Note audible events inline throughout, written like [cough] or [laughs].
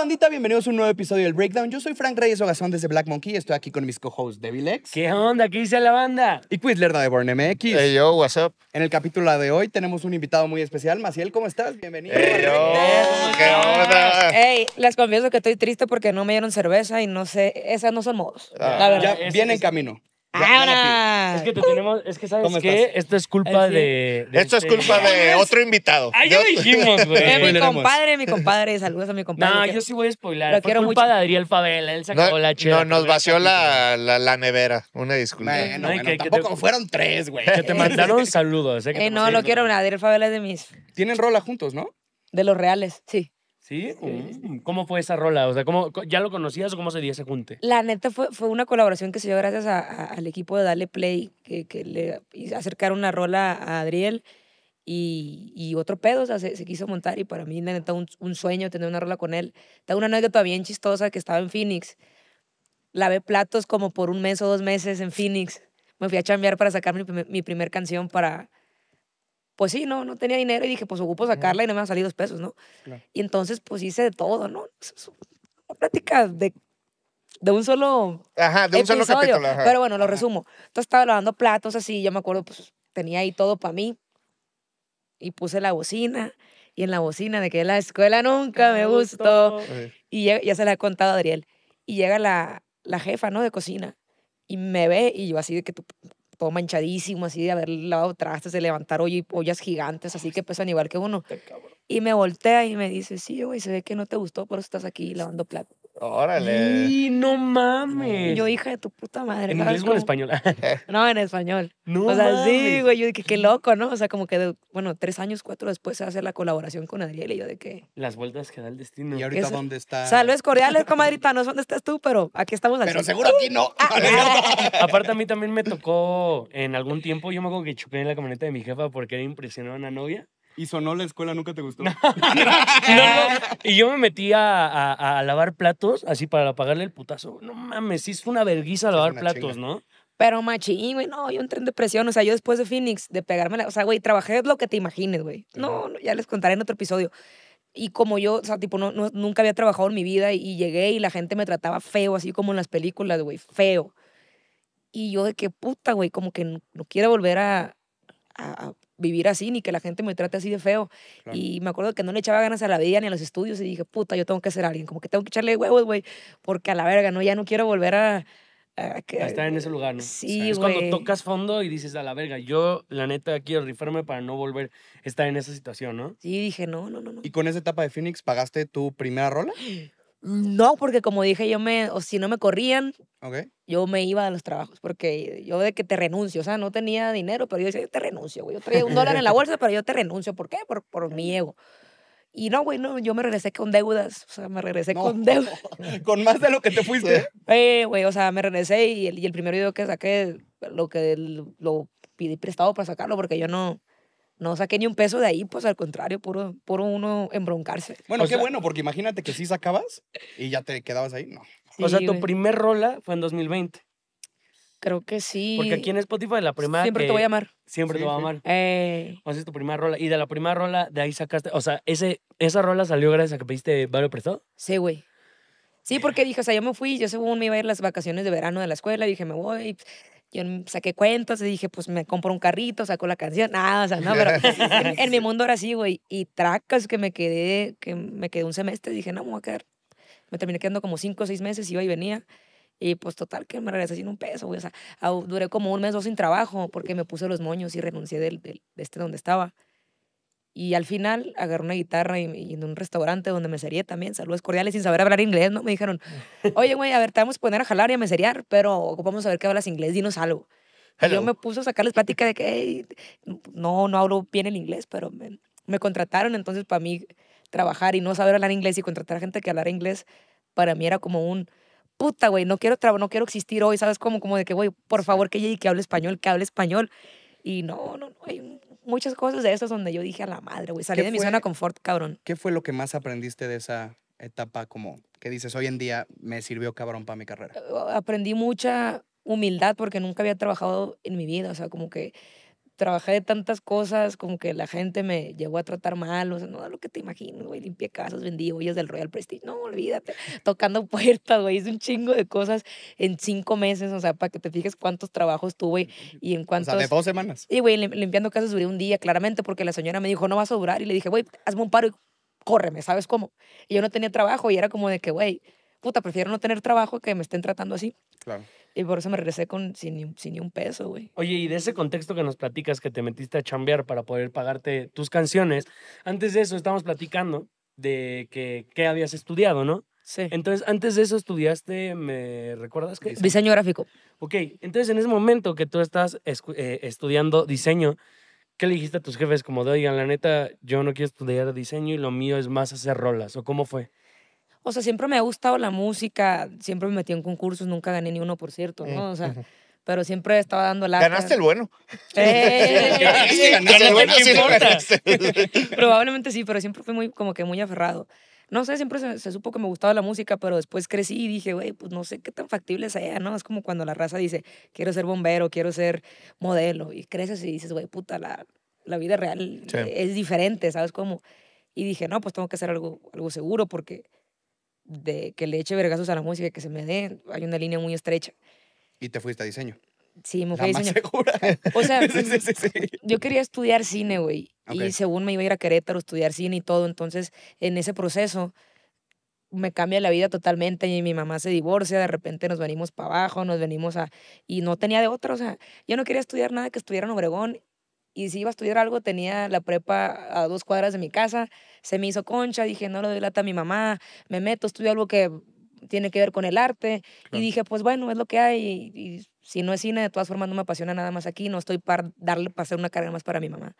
bandita? Bienvenidos a un nuevo episodio del Breakdown. Yo soy Frank Reyes Ogazón desde Black Monkey. Estoy aquí con mis co-hosts X. ¿Qué onda? ¿Qué dice la banda? Y Quizler de Born MX. Hey yo, what's up? En el capítulo de hoy tenemos un invitado muy especial. Maciel, ¿cómo estás? Bienvenido. Hey yo, ¿qué onda? Ey, les confieso que estoy triste porque no me dieron cerveza y no sé, esas no son modos. Ah. Ya viene en camino. Ahora. Es que te tenemos, es que sabes que esto es culpa de, Esto es culpa de otro invitado. Ah, ya lo dijimos, [laughs] güey. Eh, mi compadre, mi compadre, saludos a mi compadre. No, yo sí voy a spoilar. No, culpa de Adriel Favela, él sacó la chela. No, nos vació la, la, nevera, una disculpa. Bueno, no, tampoco fueron tres, güey. Que te mandaron saludos. Eh, que eh, no, lo quiero, Adriel Favela es de mis... Tienen rola juntos, ¿no? De los reales, sí. ¿Sí? sí. Mm, cómo fue esa rola? O sea, ¿cómo, ¿ya lo conocías o cómo se dio ese junte? La neta fue, fue una colaboración que se dio gracias a, al equipo de Dale Play, que, que le acercaron una rola a Adriel y, y otro pedo, o sea, se, quiso montar y para mí, la neta, un, un sueño tener una rola con él. Tengo una anécdota bien chistosa que estaba en Phoenix. Lavé platos como por un mes o dos meses en Phoenix. Me fui a chambear para sacar mi, mi primer canción para, pues sí, no, no tenía dinero y dije, pues ocupo sacarla y no me van a salir dos pesos, ¿no? Y entonces, pues hice de todo, ¿no? Una de, de un solo. Ajá, de un solo capítulo. Pero bueno, lo resumo. Entonces estaba lavando platos así, yo me acuerdo, pues tenía ahí todo para mí y puse la bocina y en la bocina de que la escuela nunca me, gustó. Y ya, se la he contado a Adriel. Y llega la, la, jefa, ¿no? De cocina y me ve y yo así de que tú, todo manchadísimo, así de haber lavado trastes, de levantar ollas gigantes, así que pesan igual que uno. Y me voltea y me dice, sí, güey, se ve que no te gustó, por eso estás aquí lavando plata. Órale. Y no mames. Yo, hija de tu puta madre. ¿En inglés o en español? [laughs] no, en español. No. O sea, sí, güey. Yo dije, qué loco, ¿no? O sea, como que, bueno, tres años, cuatro después se hace la colaboración con Adriel y yo de que. Las vueltas que da el destino. ¿Y ahorita dónde está? Saludos cordiales, comadrita. No sé dónde estás tú, pero aquí estamos Pero seguro aquí no. Ah, [laughs] [laughs] Aparte, a mí también me tocó en algún tiempo. Yo me acuerdo que choqué en la camioneta de mi jefa porque era impresionada una novia. ¿Y sonó la escuela? ¿Nunca te gustó? [laughs] Y yo me metí a, lavar platos, así para apagarle el putazo. No mames, sí es una verguisa lavar platos, ¿no? Pero machín, güey, no, yo entré en depresión. O sea, yo después de Phoenix, de pegarme la... O sea, güey, trabajé lo que te imagines, güey. No, ya les contaré en otro episodio. Y como yo, o sea, tipo, no, nunca había trabajado en mi vida y, llegué y la gente me trataba feo, así como en las películas, güey, feo. Y yo de qué puta, güey, como que no, quiero volver a, vivir así, ni que la gente me trate así de feo. Y me acuerdo que no le echaba ganas a la vida ni a los estudios y dije, puta, yo tengo que ser alguien, como que tengo que echarle huevos, güey, porque a la verga, no, ya no quiero volver a... estar en ese lugar, ¿no? Sí, Es cuando tocas fondo y dices, a la verga, yo la neta quiero rifarme para no volver a estar en esa situación, ¿no? Sí, dije, no, no, no. no. ¿Y con esa etapa de Phoenix pagaste tu primera rola? ¡Ah! No, porque como dije, yo me, o si no me corrían, yo me iba a los trabajos, porque yo de que te renuncio, o sea, no tenía dinero, pero yo decía, yo te renuncio, güey, yo traía un dólar en la [laughs] bolsa, pero yo te renuncio, ¿por qué? Por, por mi ego. Y no, güey, no, yo me regresé con deudas, o sea, me regresé con deudas. [laughs] ¿Con más de lo que te [laughs] fuiste? Eh, güey, o sea, me regresé y el, y el primer video que saqué, lo que lo pedí prestado para sacarlo, porque yo no, no saqué ni un peso de ahí, pues al contrario, puro, puro uno embroncarse. Bueno, qué bueno, porque imagínate que sí sacabas y ya te quedabas ahí, no. o sea, tu primer rola fue en 2020. Creo que sí. Porque aquí en Spotify la primera. Siempre te voy a amar. Siempre te voy a amar. Eh. O es tu primera rola. Y de la primera rola, de ahí sacaste. O sea, ese, esa rola salió gracias a que pediste Barrio prestado. Sí, güey. Sí, porque dije, o sea, yo me fui, yo según me iba a ir las vacaciones de verano de la escuela, dije, me voy, yo saqué cuentas y dije, pues me compro un carrito, saco la canción, nada, o sea, no, pero [laughs] en, mi mundo era así, güey, y tracas que me quedé, que me quedé un semestre, dije, no, me voy a quedar, me terminé quedando como cinco o seis meses, iba y venía, y pues total que me regresé sin un peso, güey, o sea, duré como un mes o sin trabajo porque me puse los moños y renuncié de este donde estaba. Y al final agarré una guitarra y, en un restaurante donde me sería también, saludos cordiales, sin saber hablar inglés, ¿no? Me dijeron, [laughs] oye, güey, a ver, te vamos a poner a jalar y a seriar, pero vamos a ver que hablas inglés, dinos algo. yo me puse a sacarles plática de que no, no hablo bien el inglés, pero me, contrataron, entonces para mí trabajar y no saber hablar inglés y contratar a gente que hablara inglés, para mí era como un, puta, güey, no quiero no quiero existir hoy, ¿sabes? Como, como de que, güey, por favor que llegue y que hable español, que hable español. Y no, no, no, hay muchas cosas de esas donde yo dije a la madre, güey, salí de mi zona zona confort, cabrón. ¿Qué fue lo que más aprendiste de esa etapa como que dices, hoy en día me sirvió cabrón para mi carrera? Eh, aprendí mucha humildad porque nunca había trabajado en mi vida, o sea, como que trabajé de tantas cosas, como que la gente me llegó a tratar mal, o sea, no da lo que te imaginas, güey, limpié casas, vendí ollas del Royal Prestige, no, olvídate, tocando [laughs] puertas, güey, hice un chingo de cosas en cinco meses, o sea, para que te fijes cuántos trabajos tuve y en cuántos... O de dos semanas. Y, güey, limpiando casas duré un día, claramente, porque la señora me dijo, no vas a durar, y le dije, güey, hazme un paro y córreme, ¿sabes cómo? Y yo no tenía trabajo y era como de que, güey, puta, prefiero no tener trabajo que me estén tratando así. Claro. Y por eso me regresé con, sin, sin ni un peso, güey. Oye, y de ese contexto que nos platicas, que te metiste a chambear para poder pagarte tus canciones, antes de eso estábamos platicando de que, qué habías estudiado, ¿no? Sí. Entonces, antes de eso estudiaste, ¿me recuerdas qué? Diseño gráfico. Ok, entonces en ese momento que tú estás eh, estudiando diseño, ¿qué le dijiste a tus jefes? Como de, oigan, la neta, yo no quiero estudiar diseño y lo mío es más hacer rolas, ¿o cómo fue? o sea, siempre me ha gustado la música, siempre me metí en concursos, nunca gané ni uno, por cierto, ¿no? Mm, o sea, pero siempre estaba dando la. Ganaste el bueno. Eh, [laughs] ganaste, el bueno, [laughs] Probablemente sí, pero siempre fui muy, como que muy aferrado. No sé, siempre se, supo que me gustaba la música, pero después crecí y dije, güey, pues no sé qué tan factible sea, ¿no? Es como cuando la raza dice, quiero ser bombero, quiero ser modelo, y creces y dices, güey, puta, la, la vida real es diferente, ¿sabes cómo? Y dije, no, pues tengo que hacer algo, algo seguro porque de que le eche vergazos a la música, que se me dé, hay una línea muy estrecha. ¿Y te fuiste a diseño? Sí, me fui a diseño. Segura. [laughs] O sea, [laughs] yo quería estudiar cine, güey. Y según me iba a ir a Querétaro estudiar cine y todo, entonces en ese proceso me cambia la vida totalmente y mi mamá se divorcia, de repente nos venimos para abajo, nos venimos a... Y no tenía de otra, o sea, yo no quería estudiar nada que estuviera en Obregón y si iba a estudiar algo, tenía la prepa a dos cuadras de mi casa, se me hizo concha, dije, no lo doy lata a mi mamá, me meto, estudio algo que tiene que ver con el arte, y dije, pues bueno, es lo que hay, y, si no es cine, de todas formas no me apasiona nada más aquí, no estoy para darle, para hacer una carrera más para mi mamá.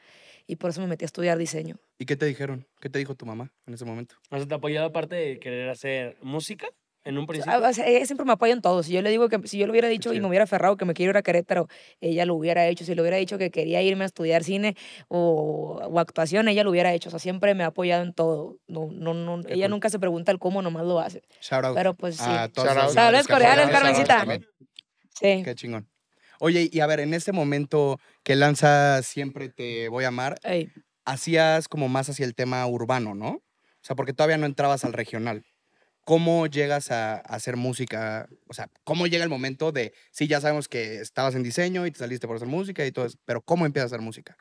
Y por eso me metí a estudiar diseño. ¿Y qué te dijeron? ¿Qué te dijo tu mamá en ese momento? ¿Has te apoyado aparte de querer hacer música? En un ah, principio. ella eh, siempre me apoya en todo. Si yo le digo que si yo le hubiera dicho y me hubiera aferrado que me quiero ir a Querétaro, ella lo hubiera hecho. Si le hubiera dicho que quería irme a estudiar cine o, o actuación, ella lo hubiera hecho. O sea, siempre me ha apoyado en todo. No, no, ella nunca se pregunta el cómo, nomás lo hace. Pero pues sí. Carmencita. Sí. Qué chingón. Oye, y a ver, en este momento que lanza Siempre te voy a amar, hacías como más hacia el tema urbano, ¿no? O sea, porque todavía no entrabas al regional. ¿cómo llegas a, hacer música? O sea, ¿cómo llega el momento de, sí, ya sabemos que estabas en diseño y te saliste por hacer música y todo eso, pero ¿cómo empiezas a hacer música?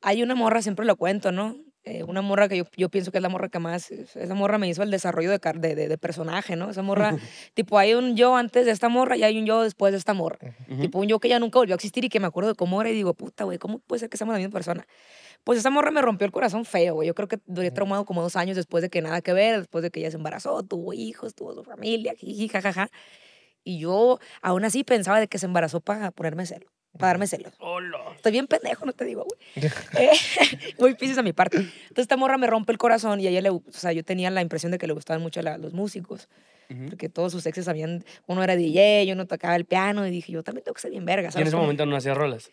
Hay una morra, siempre lo cuento, ¿no? Eh, una morra que yo, pienso que es la morra que más, esa morra me hizo el desarrollo de, de, personaje, ¿no? Esa morra, [laughs] tipo, hay un yo antes de esta morra y hay un yo después de esta morra. Tipo, un yo que ya nunca volvió a existir y que me acuerdo de cómo era y digo, puta, güey, ¿cómo puede ser que seamos la misma persona? Pues esa morra me rompió el corazón feo, güey. Yo creo que duré traumado como dos años después de que nada que ver, después de que ella se embarazó, tuvo hijos, tuvo su familia, jajaja. Y yo aún así pensaba de que se embarazó para ponerme celo, para darme celos. Hola. Estoy bien pendejo, no te digo, güey. [laughs] Eh, [laughs] muy piscis a mi parte. Entonces esta morra me rompe el corazón y a ella le, o sea, yo tenía la impresión de que le gustaban mucho los músicos. Porque todos sus exes habían, uno era DJ, uno tocaba el piano y dije, yo también tengo que ser bien verga. ¿sabes? Y en ese momento no hacía rolas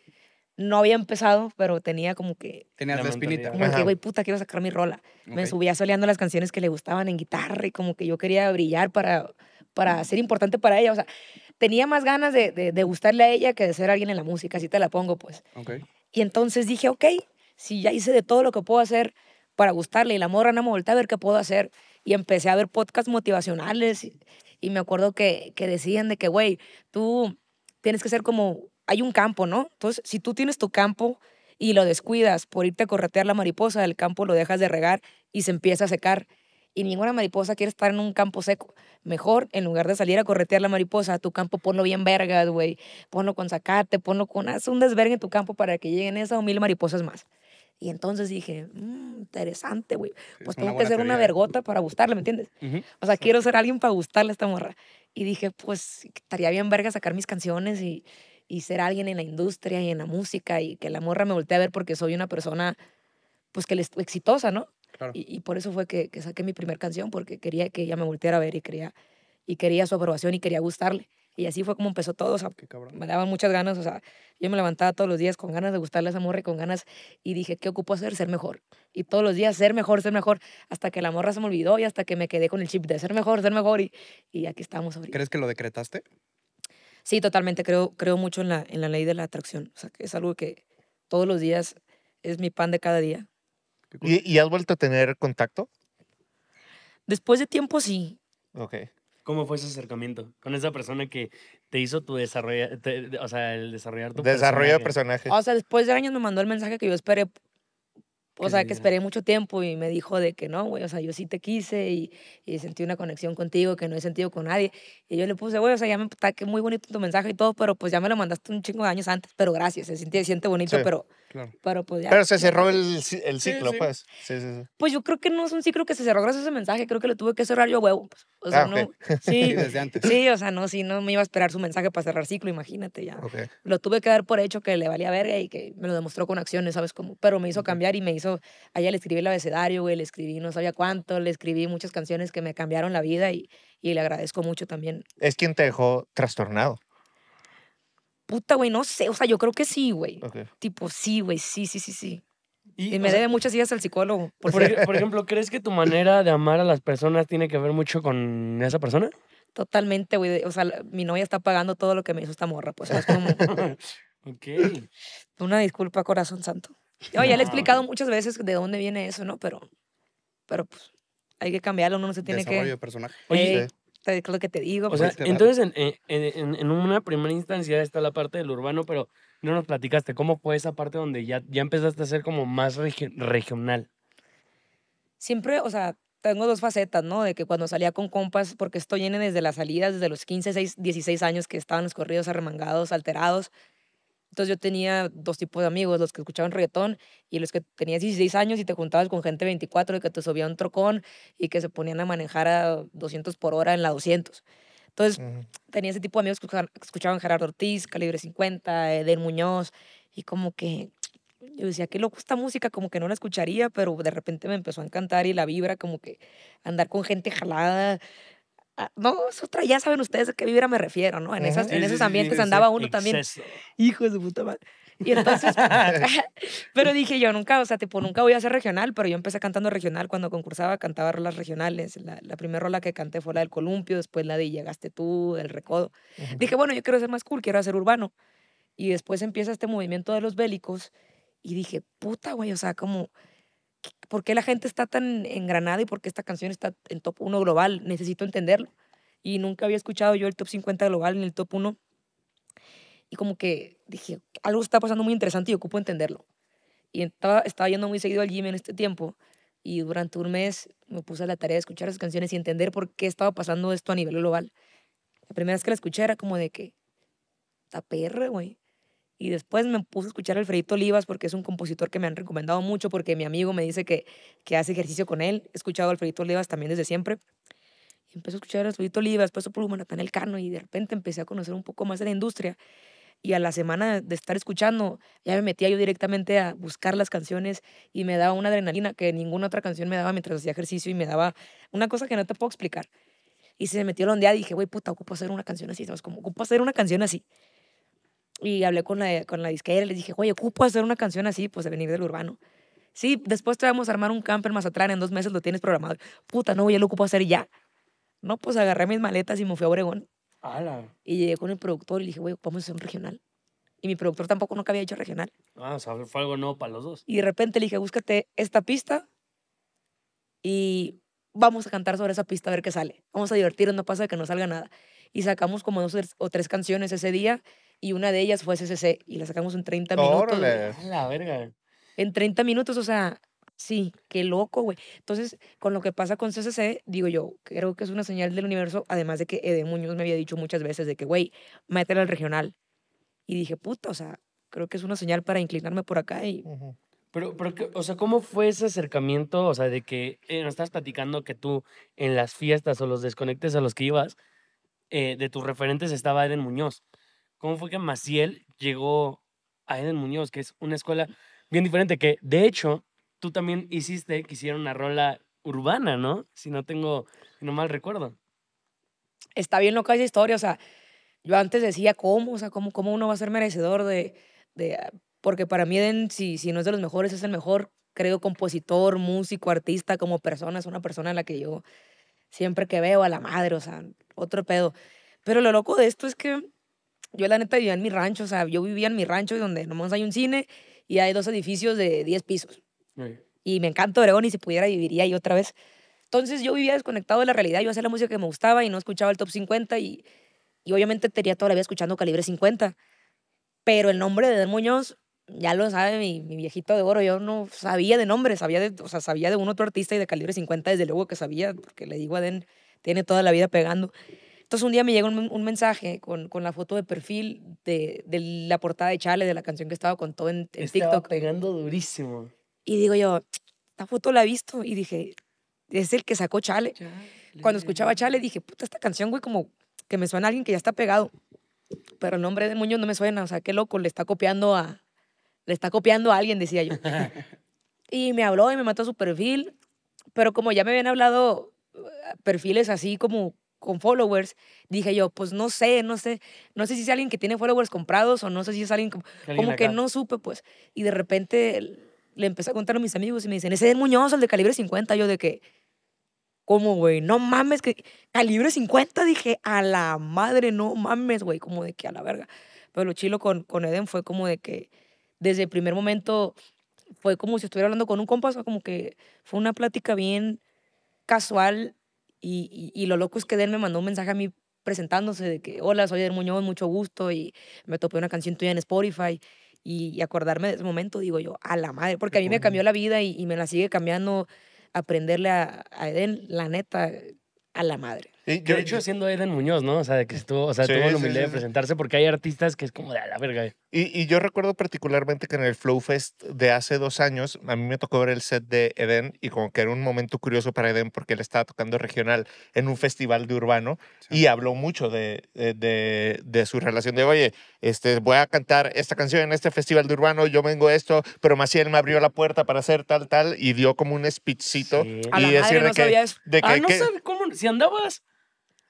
no había empezado, pero tenía como que... tenía la espinita. Como que, güey, puta, quiero sacar mi rola. Me subía soleando las canciones que le gustaban en guitarra y como que yo quería brillar para, para ser importante para ella. O sea, tenía más ganas de, gustarle a ella que de ser alguien en la música, así te la pongo, pues. Y entonces dije, ok, si ya hice de todo lo que puedo hacer para gustarle y la morra no me voltea a ver qué puedo hacer. Y empecé a ver podcasts motivacionales y, me acuerdo que, que decían de que, güey, tú tienes que ser como hay un campo, ¿no? Entonces, si tú tienes tu campo y lo descuidas por irte a corretear la mariposa, del campo lo dejas de regar y se empieza a secar. Y ninguna mariposa quiere estar en un campo seco. Mejor, en lugar de salir a corretear la mariposa, tu campo ponlo bien vergas, güey. Ponlo con zacate, ponlo con... Haz un desvergue en tu campo para que lleguen esas mil mariposas más. Y entonces dije, mm, interesante, güey. Pues tengo que ser una vergota para gustarle, ¿me entiendes? O sea, quiero ser alguien para gustarle a esta morra. Y dije, pues estaría bien verga sacar mis canciones y, y ser alguien en la industria y en la música y que la morra me voltee a ver porque soy una persona, pues que es exitosa, ¿no? Y, por eso fue que, que, saqué mi primer canción porque quería que ella me volteara a ver y quería, y quería su aprobación y quería gustarle. Y así fue como empezó todo. O sea, me daban muchas ganas. O sea, yo me levantaba todos los días con ganas de gustarle a esa morra y con ganas. Y dije, ¿qué ocupo hacer? Ser mejor. Y todos los días ser mejor, ser mejor. Hasta que la morra se me olvidó y hasta que me quedé con el chip de ser mejor, ser mejor. Y, y aquí estamos ¿Crees que lo decretaste? Sí, totalmente. Creo, creo mucho en la, en la ley de la atracción. O sea, es algo que todos los días es mi pan de cada día. ¿Y, has vuelto a tener contacto? Después de tiempo, sí. ¿Cómo fue ese acercamiento con esa persona que te hizo tu desarrollo, o sea, el desarrollar tu Desarrollo de personaje? O sea, después de años me mandó el mensaje que yo esperé o sea, que esperé mucho tiempo y me dijo de que no, güey, o sea, yo sí te quise y, y, sentí una conexión contigo que no he sentido con nadie. Y yo le puse, güey, o sea, ya me está que muy bonito tu mensaje y todo, pero pues ya me lo mandaste un chingo de años antes, pero gracias, se siente, siente bonito, pero pues, Pero se cerró el, ciclo, pues. Sí. Sí, pues yo creo que no es un ciclo que se cerró gracias a ese mensaje, creo que lo tuve que cerrar yo huevo. Pues. O sea, ah, no, [laughs] sí, desde antes. Sí, o sea, no, sí, no me iba a esperar su mensaje para cerrar ciclo, imagínate ya. Lo tuve que dar por hecho que le valía verga y que me lo demostró con acciones, ¿sabes cómo? Pero me hizo cambiar y me hizo, allá le escribí el abecedario, güey, le escribí no sabía cuánto, le escribí muchas canciones que me cambiaron la vida y, y le agradezco mucho también. Es quien te dejó trastornado puta, güey, no sé. O sea, yo creo que sí, güey. Tipo, sí, güey, sí, sí, sí, sí. Y, me debe muchas ideas al psicólogo. Por, ejemplo, ¿crees que tu manera de amar a las personas tiene que ver mucho con esa persona? Totalmente, güey. O sea, mi novia está pagando todo lo que me hizo esta morra, pues. Es como... [laughs] ok. Una disculpa, corazón santo. Yo ya le he explicado muchas veces de dónde viene eso, ¿no? Pero, pero pues, hay que cambiarlo, uno no se tiene Desarrollo que... De personaje. Oye, te, lo que te digo. Pues, entonces en, una primera instancia está la parte del urbano, pero no nos platicaste cómo fue esa parte donde ya, ya empezaste a ser como más regional. Siempre, o sea, tengo dos facetas, ¿no? De que cuando salía con compas, porque esto viene desde las salidas, desde los 15, 16 años que estaban los corridos arremangados, alterados, entonces yo tenía dos tipos de amigos, los que escuchaban reggaetón y los que tenías 16 años y te juntabas con gente 24 y que te subía un trocón y que se ponían a manejar a 200 por hora en la 200. Entonces tenía ese tipo de amigos que escuchaban Gerardo Ortiz, Calibre 50, Eden Muñoz y como que yo decía, qué loco esta música, como que no la escucharía, pero de repente me empezó a encantar y la vibra, como que andar con gente jalada, Ah, no, es otra, ya saben ustedes a qué vibra me refiero, ¿no? En, esas, esos ambientes andaba uno también. hijos de puta madre. Y entonces, [laughs] [laughs] pero dije yo nunca, o sea, tipo, nunca voy a ser regional, pero yo empecé cantando regional cuando concursaba, cantaba rolas regionales. La, primera rola que canté fue la del Columpio, después la de Llegaste tú, El Recodo. Dije, bueno, yo quiero ser más cool, quiero hacer urbano. Y después empieza este movimiento de los bélicos y dije, puta, güey, o sea, como por qué la gente está tan engranada y por qué esta canción está en top 1 global. Necesito entenderlo. Y nunca había escuchado yo el top 50 global en el top 1. Y como que dije, algo está pasando muy interesante y ocupo entenderlo. Y estaba, estaba yendo muy seguido al gym en este tiempo. Y durante un mes me puse a la tarea de escuchar esas canciones y entender por qué estaba pasando esto a nivel global. La primera vez que la escuché era como de que, está perra, güey. Y después me puse a escuchar a Alfredito Olivas porque es un compositor que me han recomendado mucho porque mi amigo me dice que, que hace ejercicio con él. He escuchado a Alfredito Olivas también desde siempre. Y empecé a escuchar a Alfredito Olivas, después pues, por Manatán El Cano y de repente empecé a conocer un poco más de la industria. Y a la semana de estar escuchando, ya me metía yo directamente a buscar las canciones y me daba una adrenalina que ninguna otra canción me daba mientras hacía ejercicio y me daba una cosa que no te puedo explicar. Y se me metió la ondeada y dije, güey, puta, ocupo hacer una canción así. ¿Sabes? Como, ocupo hacer una canción así y hablé con la, con la disquera y les dije, oye, ocupo hacer una canción así, pues de venir del urbano. Sí, después te vamos a armar un camper en Mazatlán, en dos meses lo tienes programado. Puta, no, ya lo ocupo hacer ya. No, pues agarré mis maletas y me fui a Obregón. ¡Hala! Y llegué con el productor y le dije, güey, vamos a hacer un regional. Y mi productor tampoco nunca había hecho regional. Ah, o sea, fue algo nuevo para los dos. Y de repente le dije, búscate esta pista y vamos a cantar sobre esa pista a ver qué sale. Vamos a divertirnos, no pasa que no salga nada. Y sacamos como dos o tres canciones ese día y una de ellas fue CCC, y la sacamos en 30 minutos. La verga. En 30 minutos, o sea, sí, qué loco, güey. Entonces, con lo que pasa con CCC, digo yo, creo que es una señal del universo, además de que Eden Muñoz me había dicho muchas veces de que, güey, métela al regional. Y dije, puta, o sea, creo que es una señal para inclinarme por acá y... Pero, pero, o sea, ¿cómo fue ese acercamiento? O sea, de que eh, nos estás platicando que tú en las fiestas o los desconectes a los que ibas, eh, de tus referentes estaba Eden Muñoz cómo fue que Maciel llegó a Eden Muñoz, que es una escuela bien diferente, que de hecho tú también hiciste que hicieron una rola urbana, ¿no? Si no tengo, no mal recuerdo. Está bien loca esa historia, o sea, yo antes decía, ¿cómo? O sea, ¿cómo, uno va a ser merecedor de, de ah? Porque para mí Eden, si, si no es de los mejores, es el mejor, creo, compositor, músico, artista, como persona, es una persona a la que yo siempre que veo a la madre, o sea, otro pedo. Pero lo loco de esto es que yo la neta vivía en mi rancho, o sea, yo vivía en mi rancho donde nomás hay un cine y hay dos edificios de 10 pisos. Y me encanta Oregón y si pudiera viviría ahí otra vez. Entonces yo vivía desconectado de la realidad, yo hacía la música que me gustaba y no escuchaba el top 50 y, obviamente tenía toda la vida escuchando calibre 50. Pero el nombre de Muñoz, ya lo sabe mi, viejito de oro, yo no sabía de nombre, sabía de, o sea, sabía de un otro artista y de calibre 50 desde luego que sabía, porque le digo a Den, tiene toda la vida pegando. Entonces un día me llega un, mensaje con, con, la foto de perfil de, de, la portada de Chale, de la canción que estaba con todo en, estaba TikTok. pegando durísimo. Y digo yo, esta foto la he visto. Y dije, es el que sacó Chale. Cuando escuchaba Chale dije, puta, esta canción, güey, como que me suena a alguien que ya está pegado. Pero el nombre de Muñoz no me suena. O sea, qué loco, le está copiando a, le está copiando a alguien, decía yo. [laughs] y me habló y me mató su perfil. Pero como ya me habían hablado eh, perfiles así como con followers, dije yo, pues no sé, no sé, no sé si es alguien que tiene followers comprados o no sé si es alguien, como, que no supe, pues. Y de repente le empecé a contar a mis amigos y me dicen, ese es Muñoz, el de calibre 50. Yo de que, ¿cómo, güey? No mames, que calibre 50. Dije, a la madre, no mames, güey, como de que a la verga. Pero lo chilo con, con Eden fue como de que desde el primer momento fue como si estuviera hablando con un compas, como que fue una plática bien casual y, lo loco es que él me mandó un mensaje a mí presentándose de que, hola, soy El Muñoz, mucho gusto, y me topé una canción tuya en Spotify. Y, acordarme de ese momento, digo yo, a la madre, porque a mí me cambió la vida y, me la sigue cambiando aprenderle a, a Eden, la neta, a la madre de hecho haciendo Eden Muñoz, ¿no? O sea, que estuvo, o sea, tuvo la humildad de presentarse porque hay artistas que es como de la verga. Eh". Y, y, yo recuerdo particularmente que en el Flow Fest de hace dos años, a mí me tocó ver el set de Eden y como que era un momento curioso para Eden porque él estaba tocando regional en un festival de urbano y habló mucho de, de, de, su relación de, oye, este, voy a cantar esta canción en este festival de urbano, yo vengo esto, pero Maciel me abrió la puerta para hacer tal, tal y dio como un speechcito y decir no de que... De que, ah, no cómo, si andabas...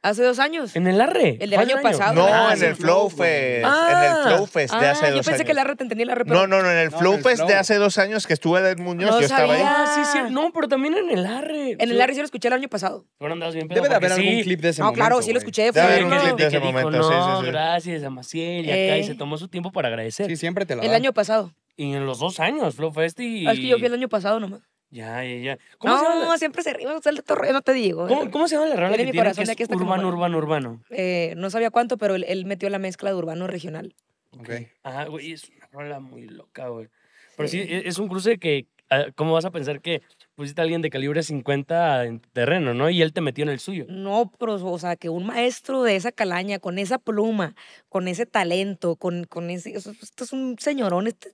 Hace dos años. ¿En el Arre? El del año, pasado. No, en ah, el Flow Fest. en el ah. Flow Fest de ah, hace dos años. Yo pensé que el Arre te entendía el Arre. Pero... No, no, no, en el Flow Fest de hace dos años que estuve Edmund Muñoz, yo estaba ahí. Sí, sí, no, pero también en el Arre. En el Arre sí lo escuché el año pasado. Pero andabas bien Debe de haber algún clip de ese momento. No, claro, sí lo escuché. Debe haber clip de ese momento, no, sí, gracias a Maciel y eh. se tomó su tiempo para agradecer. Sí, siempre te lo El año pasado. Y en los dos años, Flow Fest y... Es que yo fui el año pasado nomás. Ya, ya, ya. no, siempre se ríe, o el torre, no te digo. ¿Cómo, ¿Cómo, se llama la rola que urbano, urbano, urbano, Eh, no sabía cuánto, pero él, metió la mezcla de urbano regional. Ok. Ajá, ah, güey, es una rola muy loca, güey. Pero sí, e, es un cruce que, ah, ¿cómo vas a pensar que pusiste a alguien de calibre 50 en terreno, ¿no? Y él te metió en el suyo. No, pero, o sea, que un maestro de esa calaña, con esa pluma, con ese talento, con, con ese. Esto es un señorón, este,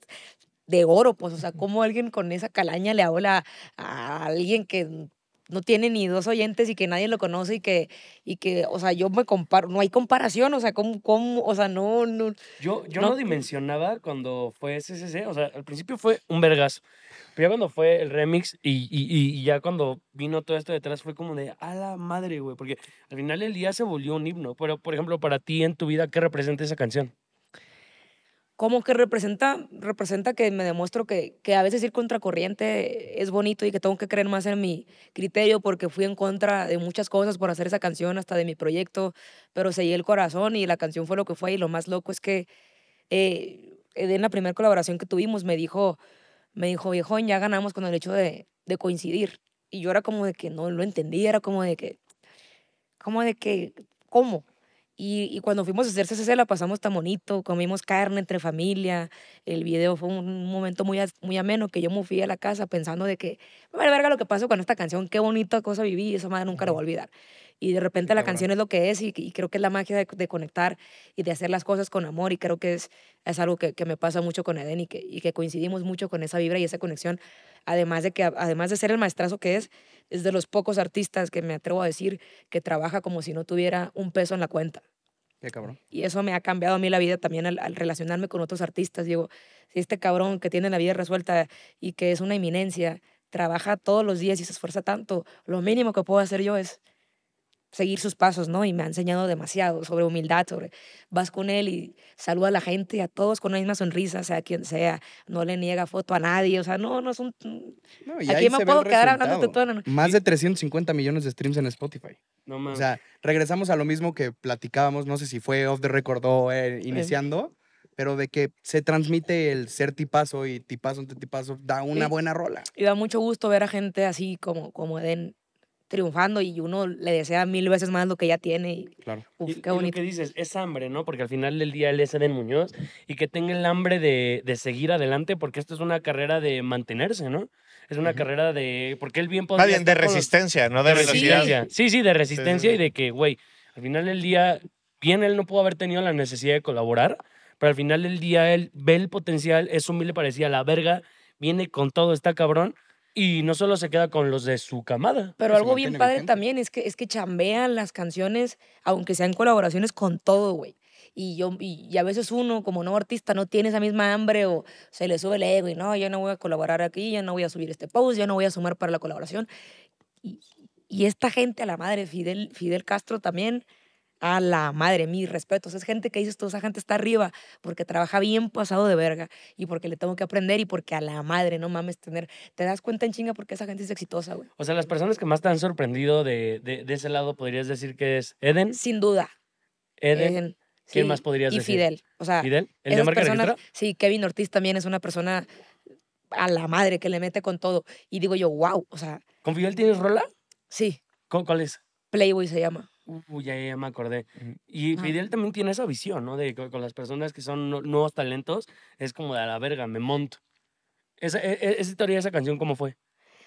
de oro, pues, o sea, cómo alguien con esa calaña le habla a alguien que no tiene ni dos oyentes y que nadie lo conoce y que, y que o sea, yo me comparo, no hay comparación, o sea, ¿cómo, cómo o sea, no, no. Yo, yo no, dimensionaba cuando fue SSC, o sea, al principio fue un vergazo, pero ya cuando fue el remix y, y, y ya cuando vino todo esto detrás fue como de, a la madre, güey, porque al final el día se volvió un himno, pero, por ejemplo, para ti en tu vida, ¿qué representa esa canción? como que representa, representa que me demuestro que, que, a veces ir contracorriente es bonito y que tengo que creer más en mi criterio porque fui en contra de muchas cosas por hacer esa canción, hasta de mi proyecto, pero seguí el corazón y la canción fue lo que fue y lo más loco es que eh, en la primera colaboración que tuvimos me dijo, me dijo, viejo, ya ganamos con el hecho de, de coincidir. Y yo era como de que no lo entendía, era como de que, como de que, ¿cómo? Y, y, cuando fuimos a hacer CCC la pasamos tan bonito, comimos carne entre familia, el video fue un momento muy, muy ameno que yo me fui a la casa pensando de que, me verga lo que pasó con esta canción, qué bonita cosa viví, esa madre nunca lo voy a olvidar y de repente la canción es lo que es y, creo que es la magia de, conectar y de hacer las cosas con amor y creo que es, es algo que, me pasa mucho con Eden y que, coincidimos mucho con esa vibra y esa conexión, además de que además de ser el maestrazo que es, es de los pocos artistas que me atrevo a decir que trabaja como si no tuviera un peso en la cuenta. cabrón. Y eso me ha cambiado a mí la vida también al, al, relacionarme con otros artistas. Digo, si este cabrón que tiene la vida resuelta y que es una eminencia, trabaja todos los días y se esfuerza tanto, lo mínimo que puedo hacer yo es seguir sus pasos, ¿no? Y me ha enseñado demasiado sobre humildad, sobre vas con él y saluda a la gente, a todos con la misma sonrisa, sea quien sea, no le niega foto a nadie, o sea, no, no es un... aquí me puedo quedar hablando Más de 350 millones de streams en Spotify. No mames. O sea, regresamos a lo mismo que platicábamos, no sé si fue off the record o eh, iniciando. pero de que se transmite el ser tipazo y tipazo ante tipazo da una buena rola. Y da mucho gusto ver a gente así como, como Eden triunfando y uno le desea mil veces más lo que ya tiene. claro. qué bonito. dices, es hambre, ¿no? Porque al final del día él es Eden Muñoz y que tenga el hambre de, seguir adelante porque esto es una carrera de mantenerse, ¿no? Es una carrera de... Porque él bien podría... de resistencia, no de, resistencia Sí, sí, de resistencia y de que, güey, al final del día, bien él no pudo haber tenido la necesidad de colaborar, pero al final del día él ve el potencial, es humilde, parecía la verga, viene con todo, está cabrón, y no solo se queda con los de su camada. Pero algo bien padre también es que, es que chambean las canciones, aunque sean colaboraciones con todo, güey. Y, yo, y, a veces uno, como no artista, no tiene esa misma hambre o se le sube el ego y no, ya no voy a colaborar aquí, ya no voy a subir este post, ya no voy a sumar para la colaboración. Y, esta gente, a la madre, Fidel, Fidel Castro también, a la madre, mis respetos. Es gente que dice toda esa gente está arriba porque trabaja bien pasado de verga y porque le tengo que aprender y porque a la madre, no mames, tener. Te das cuenta en chinga porque esa gente es exitosa, güey. O sea, las personas que más te han sorprendido de, ese lado, podrías decir que es Eden. Sin duda. Eden. ¿Quién más podrías decir? Y Fidel. O sea, Fidel, el de marca personas, Sí, Kevin Ortiz también es una persona a la madre que le mete con todo. Y digo yo, wow, o sea. ¿Con Fidel tienes rola? Sí. ¿Cuál es? Playboy se llama. Uy, ya, me acordé. Y Fidel también tiene esa visión, ¿no? De que con las personas que son nuevos talentos, es como de a la verga, me monto. Esa, e, e, historia de esa canción, ¿cómo fue?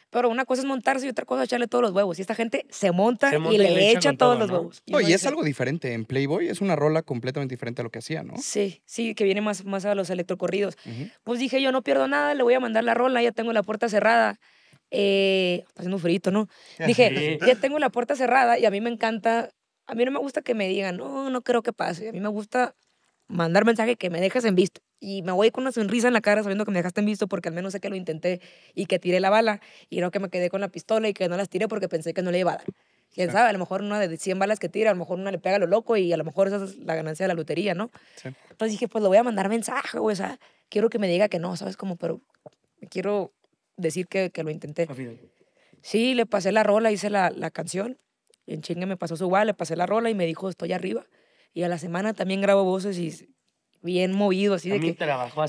Pero una cosa es montarse y otra cosa es echarle todos los huevos. Y esta gente se monta, y, le, echa, todos los huevos. No, y es algo diferente. En Playboy es una rola completamente diferente a lo que hacía, ¿no? Sí, sí, que viene más, más a los electrocorridos. Pues dije, yo no pierdo nada, le voy a mandar la rola, ya tengo la puerta cerrada eh, está haciendo frito, ¿no? [laughs] Dije, ya tengo la puerta cerrada y a mí me encanta, a mí no me gusta que me digan, no, no creo que pase, a mí me gusta mandar mensaje que me dejes en visto. Y me voy con una sonrisa en la cara sabiendo que me dejaste en visto porque al menos sé que lo intenté y que tiré la bala y no que me quedé con la pistola y que no las tiré porque pensé que no le iba a dar. Quién sabe, a lo mejor una de 100 balas que tira, a lo mejor una le pega lo loco y a lo mejor esa es la ganancia de la lotería, ¿no? Entonces dije, pues lo voy a mandar mensaje, o sea, quiero que me diga que no, ¿sabes? Como, pero quiero decir que, que lo intenté. Sí, le pasé la rola, hice la, la canción. en chinga me pasó su guay, le pasé la rola y me dijo, estoy arriba. Y a la semana también grabo voces y bien movido, así de que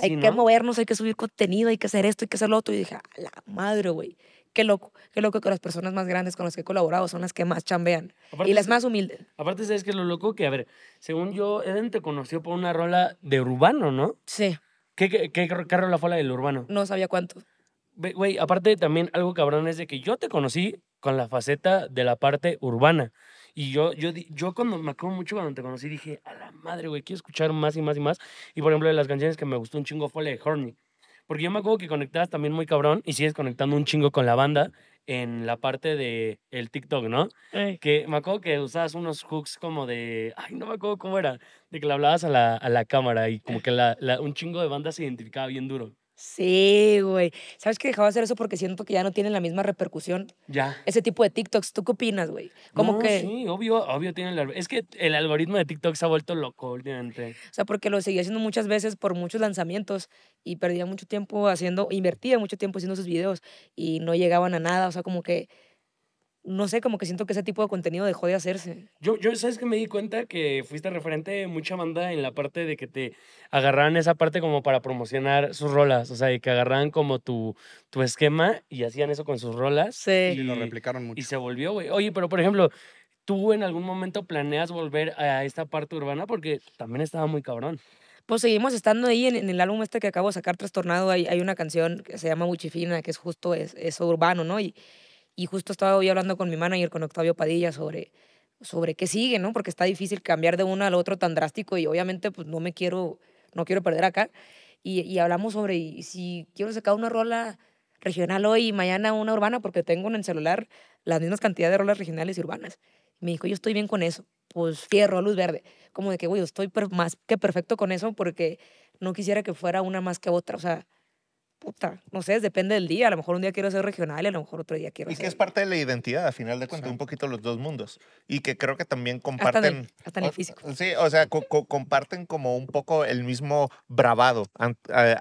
hay que movernos, hay que subir contenido, hay que hacer esto, hay que hacer lo otro. Y dije, a la madre, güey. Qué loco, qué loco que las personas más grandes con las que he colaborado son las que más chambean y las más humildes. Aparte, ¿sabes que Lo loco que, a ver, según yo, Eden te conoció por una rola de Urbano, ¿no? Sí. ¿Qué, qué, qué, qué rola fue la del Urbano? No sabía cuánto güey, aparte también algo cabrón es de que yo te conocí con la faceta de la parte urbana. Y yo, yo, yo cuando me acuerdo mucho cuando te conocí dije, a la madre, güey, quiero escuchar más y más y más. Y por ejemplo, de las canciones que me gustó un chingo fue la de Horny. Porque yo me acuerdo que conectabas también muy cabrón y sigues conectando un chingo con la banda en la parte de el TikTok, ¿no? Que me acuerdo que usabas unos hooks como de, ay, no me acuerdo cómo era, de que le hablabas a la, a la cámara y como que la, un chingo de banda se identificaba bien duro. Sí, güey. ¿Sabes que dejaba de hacer eso porque siento que ya no tienen la misma repercusión? Ya. Ese tipo de TikToks, ¿tú qué opinas, güey? Como no, que Sí, obvio, obvio tienen la... Es que el algoritmo de TikTok se ha vuelto loco últimamente. O sea, porque lo seguía haciendo muchas veces por muchos lanzamientos y perdía mucho tiempo haciendo, invertía mucho tiempo haciendo sus videos y no llegaban a nada, o sea, como que no sé, como que siento que ese tipo de contenido dejó de hacerse. Yo, yo ¿sabes que me di cuenta? Que fuiste referente de mucha banda en la parte de que te agarraran esa parte como para promocionar sus rolas, o sea, y que agarraran como tu, tu esquema y hacían eso con sus rolas. Sí. Y, lo replicaron mucho. Y se volvió, güey. Oye, pero por ejemplo, ¿tú en algún momento planeas volver a esta parte urbana? Porque también estaba muy cabrón pues seguimos estando ahí en, el álbum este que acabo de sacar, Trastornado, hay, hay una canción que se llama Muchifina, que es justo, eso urbano, ¿no? Y, y justo estaba hoy hablando con mi manager, con Octavio Padilla, sobre, sobre qué sigue, ¿no? Porque está difícil cambiar de uno al otro tan drástico y obviamente pues no me quiero, no quiero perder acá. Y, y hablamos sobre si quiero sacar una rola regional hoy y mañana una urbana porque tengo en el celular las mismas cantidades de rolas regionales y urbanas. me dijo, yo estoy bien con eso. Pues a luz verde. Como de que, güey, estoy más que perfecto con eso porque no quisiera que fuera una más que otra. O sea, puta, no sé, depende del día. A lo mejor un día quiero ser regional y a lo mejor otro día quiero y ser... Y que es parte de la identidad, a final de cuentas, un poquito los dos mundos. Y que creo que también comparten... Hasta, en el físico. sí, o sea, comparten como un poco el mismo bravado a,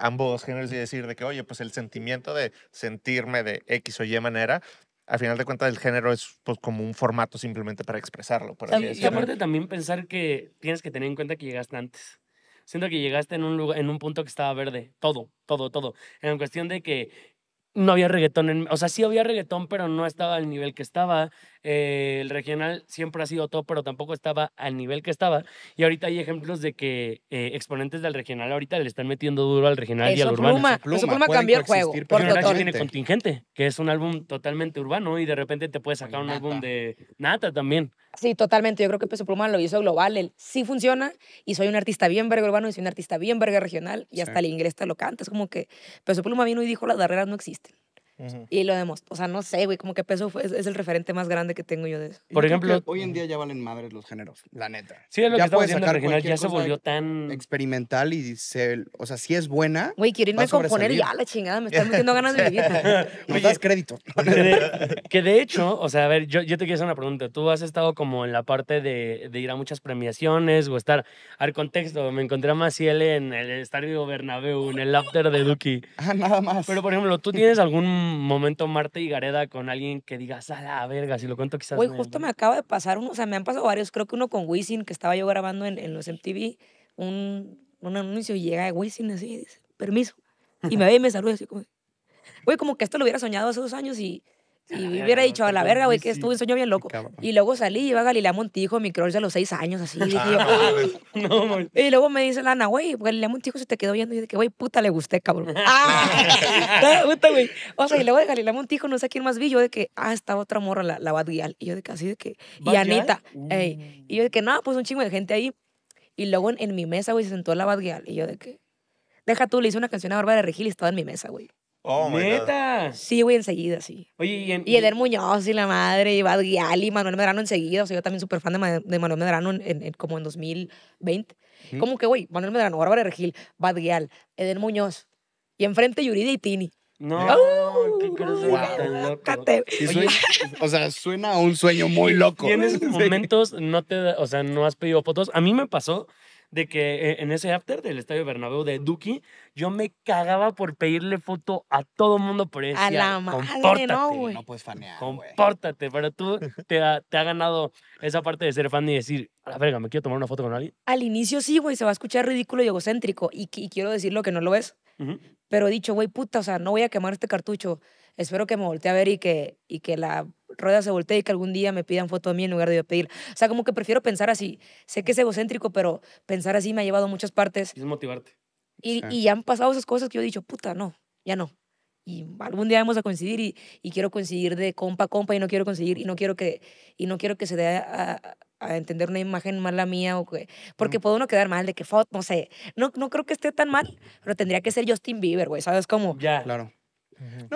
ambos géneros y decir de que, oye, pues el sentimiento de sentirme de X o Y manera... A final de cuentas, el género es pues, como un formato simplemente para expresarlo. y aparte también pensar que tienes que tener en cuenta que llegaste antes siento que llegaste en un, lugar, en un punto que estaba verde, todo, todo, todo. En cuestión de que no había reggaetón, o sea, sí había reggaetón, pero no estaba al nivel que estaba. Eh, el regional siempre ha sido top, pero tampoco estaba al nivel que estaba. Y ahorita hay ejemplos de que eh, exponentes del regional ahorita le están metiendo duro al regional y al urbano. Peso pluma cambió el juego. ahora tiene Contingente, que es un álbum totalmente urbano y de repente te puedes sacar un álbum de Nata también. Sí, totalmente. Yo creo que Peso Pluma lo hizo global. Él sí funciona y soy un artista bien verga urbano y soy un artista bien verga regional y hasta el inglés te lo canta. Es como que Peso Pluma vino y dijo las barreras no existen. Y lo demostró. O sea, no sé, güey, como que peso es, el referente más grande que tengo yo de eso. Por ejemplo. Hoy en mm. día ya valen madres los géneros, la neta. Sí, es lo que ya se volvió tan. Experimental y se. O sea, si es buena. Güey, quiero irme a componer ya la chingada, me están metiendo ganas de vivir. [laughs] me das crédito. que, de, hecho, o sea, a ver, yo, yo te quiero hacer una pregunta. Tú has estado como en la parte de, ir a muchas premiaciones o estar. Al contexto, me encontré a Maciel en el Estadio Bernabéu, en el after de Duki. Ah, nada más. Pero, por ejemplo, ¿tú tienes algún momento Marta y Gareda con alguien que diga a la verga, si lo cuento quizás. Güey, justo me acaba de pasar uno, o sea, me han pasado varios, creo que uno con Wisin, que estaba yo grabando en, los MTV, un, anuncio y llega de Wisin así, permiso. Y me ve y me saluda así como, güey, como que esto lo hubiera soñado hace dos años y y me hubiera dicho, a la verga, güey, que estuve un sueño bien loco. Y luego salí, iba a Galilea Montijo, mi crush a los seis años, así. Ah, [laughs] y luego me dice Lana, güey, Galilea pues, Montijo se te quedó viendo. Y que, güey, puta, le gusté, cabrón. [laughs] ¡Ah! [laughs] puta, güey. O sea, y luego de Galilea Montijo, no sé quién más vi, yo de que, ah, está otra morra, la, la Bad Y yo de que, así de que, y Anita. Uh. Y yo de que, no, pues un chingo de gente ahí. Y luego en, mi mesa, güey, se sentó la Bad Y yo de que, deja tú, le hice una canción a Bárbara Regil y estaba en mi mesa, güey. Oh, Neta. Sí, güey, enseguida, sí. Oye, y, en, Eder Muñoz y la madre, y Bad y Manuel Medrano enseguida. O sea, yo también súper fan de, de, Manuel Medrano en, en, como en 2020. Como que, güey, Manuel Medrano, Bárbara Regil, Bad Gial, Eder Muñoz. Y enfrente Yuridia y Tini. No, qué wow. ¡Uh! o sea, suena a un sueño muy loco. Tienes [laughs] momentos, no te, o sea, no has pedido fotos. A mí me pasó de que eh, en ese after del Estadio Bernabéu de Duki, yo me cagaba por pedirle foto a todo el mundo por eso. A la madre, no, güey. No puedes fanear, Compórtate, pero tú te ha, ganado esa parte de ser fan y decir, a la verga, ¿me quiero tomar una foto con alguien? Al inicio sí, güey, se va a escuchar ridículo y egocéntrico. Y, y quiero decirlo que no lo es. Pero he dicho, güey, puta, o sea, no voy a quemar este cartucho. Espero que me voltee a ver y que, y que la ruedas se voltee y que algún día me pidan foto a mí en lugar de pedir. O sea, como que prefiero pensar así. Sé que es egocéntrico, pero pensar así me ha llevado a muchas partes. Es motivarte. Y, han pasado esas cosas que yo he dicho, puta, no, ya no y algún día vamos a coincidir y, y, quiero coincidir de compa a compa y no quiero coincidir y no quiero que y no quiero que se dé a, entender una imagen mala mía o que porque puedo puede uno quedar mal de que no sé no, no creo que esté tan mal pero tendría que ser Justin Bieber güey sabes cómo ya claro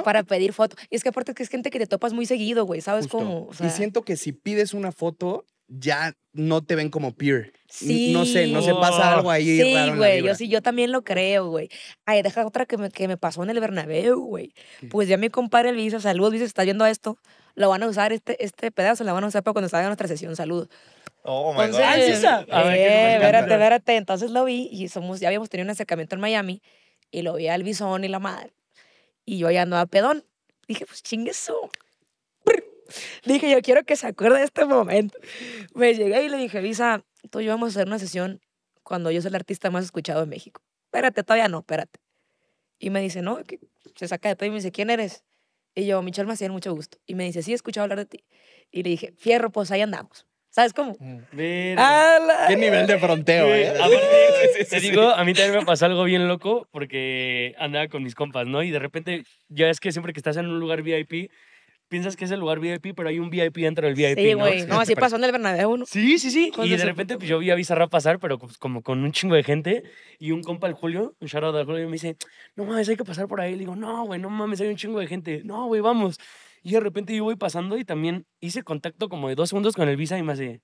para pedir foto. Y es que aparte que es gente que te topas muy seguido, güey, ¿sabes cómo? y siento que si pides una foto, ya no te ven como peer. Sí. No sé, no se pasa algo ahí. Sí, güey, yo sí, yo también lo creo, güey. Ay, deja otra que me, que me pasó en el Bernabéu, güey. Pues ya mi compadre dice, saludos, está estás viendo esto, lo van a usar, este, este pedazo lo van a usar para cuando salga nuestra sesión, saludos. Oh, my Entonces, God. Ah, a eh, Entonces lo vi y somos, ya habíamos tenido un acercamiento en Miami y lo vi al visón y la madre y yo ya a pedón. Dije, pues chingue Dije, yo quiero que se acuerde de este momento. Me llegué y le dije, Lisa, tú y yo vamos a hacer una sesión cuando yo soy el artista más escuchado en México. Espérate, todavía no, espérate. Y me dice, no, se saca de pedo y me dice, ¿quién eres? Y yo, Michelle Maciel, mucho gusto. Y me dice, sí, he escuchado hablar de ti. Y le dije, fierro, pues ahí andamos. ¿Sabes cómo? Mm, Qué nivel de fronteo, eh. A te, digo, a mí también me pasó algo bien loco porque andaba con mis compas, ¿no? Y de repente, ya es que siempre que estás en un lugar VIP, piensas que es el lugar VIP, pero hay un VIP dentro del VIP. Sí, güey. ¿no? así pasó en el Bernabéu, Sí, sí, sí. Y de repente pues, yo vi a Bizarra pasar, pero pues, como con un chingo de gente. Y un compa, el Julio, un shoutout al Julio, me dice, no mames, hay que pasar por ahí. Le digo, no, güey, no mames, hay un chingo de gente. No, güey, vamos. Y de repente yo voy pasando y también hice contacto como de dos segundos con el visa y me hace.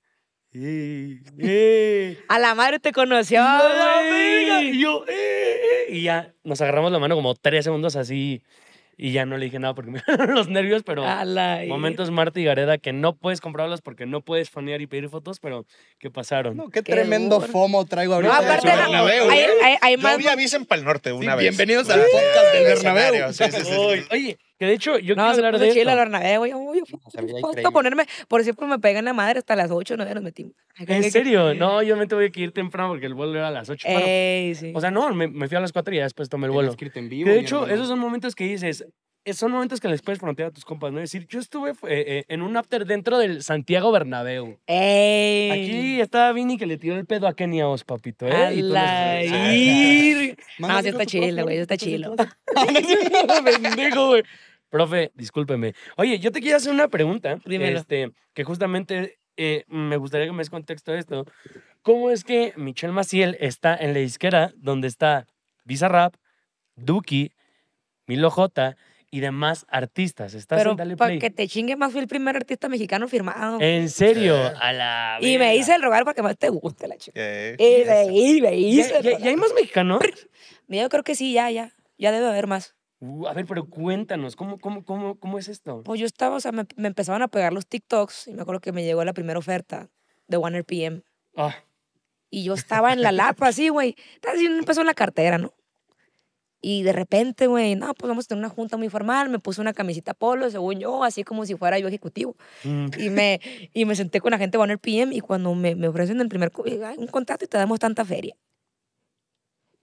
Eh, eh". [laughs] A la madre te conoció. Y, yo, eh, eh, y ya nos agarramos la mano como tres segundos así. Y ya no le dije nada porque me [laughs] los nervios, pero momentos Marta y Gareda que no puedes comprarlos porque no puedes fanear y pedir fotos, pero que pasaron. No, qué, tremendo fomo traigo ahorita. No, aparte, ¿eh? avisen para el norte una vez. Bienvenidos a... la podcast del Bernabéu. Oye, que de hecho, yo no, quiero hablar de chile, Bernabé, güey. Uy, a ponerme, por siempre me pegan la madre hasta las 8, 9 nos metimos. ¿En serio? No, yo me tuve que ir temprano porque el vuelo era a las 8. Ey, sí. O sea, no, me, me, fui a las 4 y después tomé el vuelo. Que, en vivo, de hecho, esos son momentos que dices, eh, son momentos que les puedes frontear a tus compas, ¿no? Es decir, yo estuve eh, eh, en un after dentro del Santiago Bernabéu. Ey. Aquí estaba Vini que le tiró el pedo a Kenny Os, papito, ¿eh? A y la ir. [laughs] Ah, está chido, güey, está chilo. bendigo [laughs] güey. Profe, discúlpeme. Oye, yo te quiero hacer una pregunta. Primero. Este, que justamente me gustaría que me des contexto de esto. ¿Cómo es que Michelle Maciel está en la disquera donde está Bizarrap, Duki, Milo J, y demás artistas. Estás Pero para que te chingue más fui el primer artista mexicano firmado. ¿En serio? A la Y me hice el rogar para que más te guste la chica. y, y ¿Ya, ¿Y hay más mexicanos? [laughs] Yo creo que sí, ya, ya. Ya debe haber más. Uh, a ver, pero cuéntanos, ¿cómo, cómo, cómo, es esto? Pues yo estaba, o sea, me, me, empezaban a pegar los TikToks y me acuerdo que me llegó la primera oferta de One RPM. Ah. Y yo estaba en la lapa así, güey. Estaba así, en la cartera, ¿no? Y de repente, güey, no, pues vamos a tener una junta muy formal. Me puse una camiseta polo, según yo, así como si fuera yo ejecutivo. Mm. Y, me, y me senté con la gente Warner PM y cuando me, me ofrecen el primer un contrato y te damos tanta feria.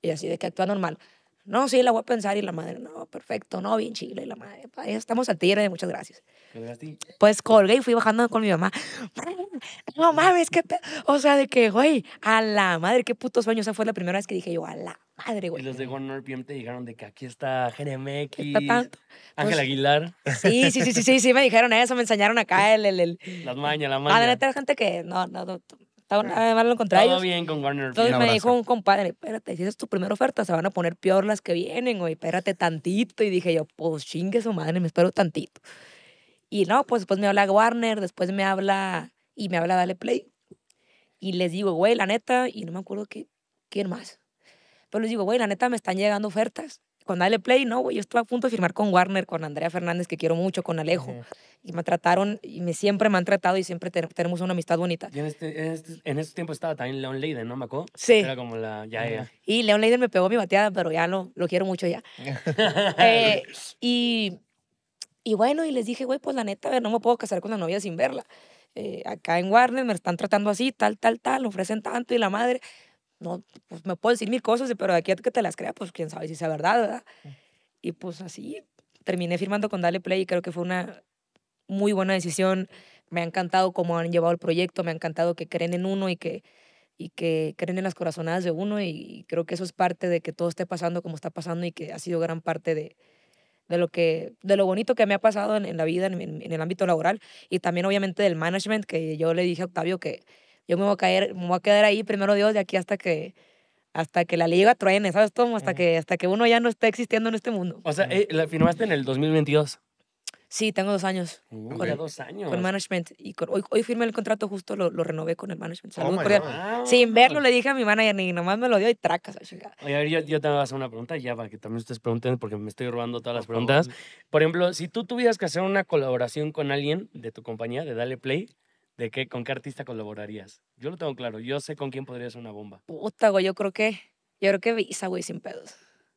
Y así de que actúa normal. No, sí, la voy a pensar y la madre, no, perfecto, no, bien chile y la madre, pa, estamos al de, muchas gracias. Pues colgué y fui bajando con mi mamá. No mames, qué O sea, de que, güey, a la madre, qué puto sueño. Esa fue la primera vez que dije yo, a la madre, güey. Y los de One PM te dijeron de que aquí está y. Ángel pues, Aguilar. Sí, sí, sí, sí, sí, sí, me dijeron eso, me enseñaron acá el... el, el... Las mañas, ah, la maña. Madre, la gente que no, no, no Además lo contrario Todo bien con Warner Entonces me dijo un compadre, espérate, si esa es tu primera oferta, se van a poner peor las que vienen, güey, espérate tantito. Y dije yo, pues chingue su madre, me espero tantito. Y no, pues después me habla Warner, después me habla, y me habla Dale Play. Y les digo, güey, la neta, y no me acuerdo qué, quién más. Pero les digo, güey, la neta, me están llegando ofertas cuando dale play, no, güey, yo estaba a punto de firmar con Warner, con Andrea Fernández, que quiero mucho, con Alejo. Y me trataron, y me, siempre me han tratado y siempre tenemos una amistad bonita. en, este, en, ese este tiempo estaba también Leon Leiden, ¿no, Maco? Sí. Era como la, ya, ya. Y Leon Leiden me pegó mi bateada, pero ya no, lo quiero mucho ya. [laughs] Eh, y, y bueno, y les dije, güey, pues la neta, a ver, no me puedo casar con la novia sin verla. Eh, acá en Warner me están tratando así, tal, tal, tal, ofrecen tanto y la madre no, pues me puedo decir mil cosas, pero de aquí a que te las crea, pues quién sabe si sea verdad, ¿verdad? Y pues así terminé firmando con Dale Play y creo que fue una muy buena decisión. Me ha encantado cómo han llevado el proyecto, me ha encantado que creen en uno y que, y que creen en las corazonadas de uno y creo que eso es parte de que todo esté pasando como está pasando y que ha sido gran parte de, de lo que de lo bonito que me ha pasado en, la vida en, el ámbito laboral y también obviamente del management que yo le dije a Octavio que yo me voy a caer, me voy a quedar ahí, primero Dios, de aquí hasta que hasta que la liga truene, ¿sabes cómo? Hasta, que, hasta que uno ya no esté existiendo en este mundo. O sea, eh, ¿la firmaste en el 2022? Sí, tengo dos años. Uh, con, dos años. Con management. Y hoy, firmé el contrato justo, lo, renové con el management. Oh Sin verlo le dije a mi manager, y nomás me lo dio y tracas. Oye, a ver, yo, yo, te voy a hacer una pregunta ya para que también ustedes pregunten, porque me estoy robando todas las preguntas. Por ejemplo, si tú tuvieras que hacer una colaboración con alguien de tu compañía, de Dale Play, de qué, con qué artista colaborarías. Yo lo tengo claro, yo sé con quién podrías ser una bomba. Puta, güey, yo creo que, yo creo que Visa, güey, sin pedos.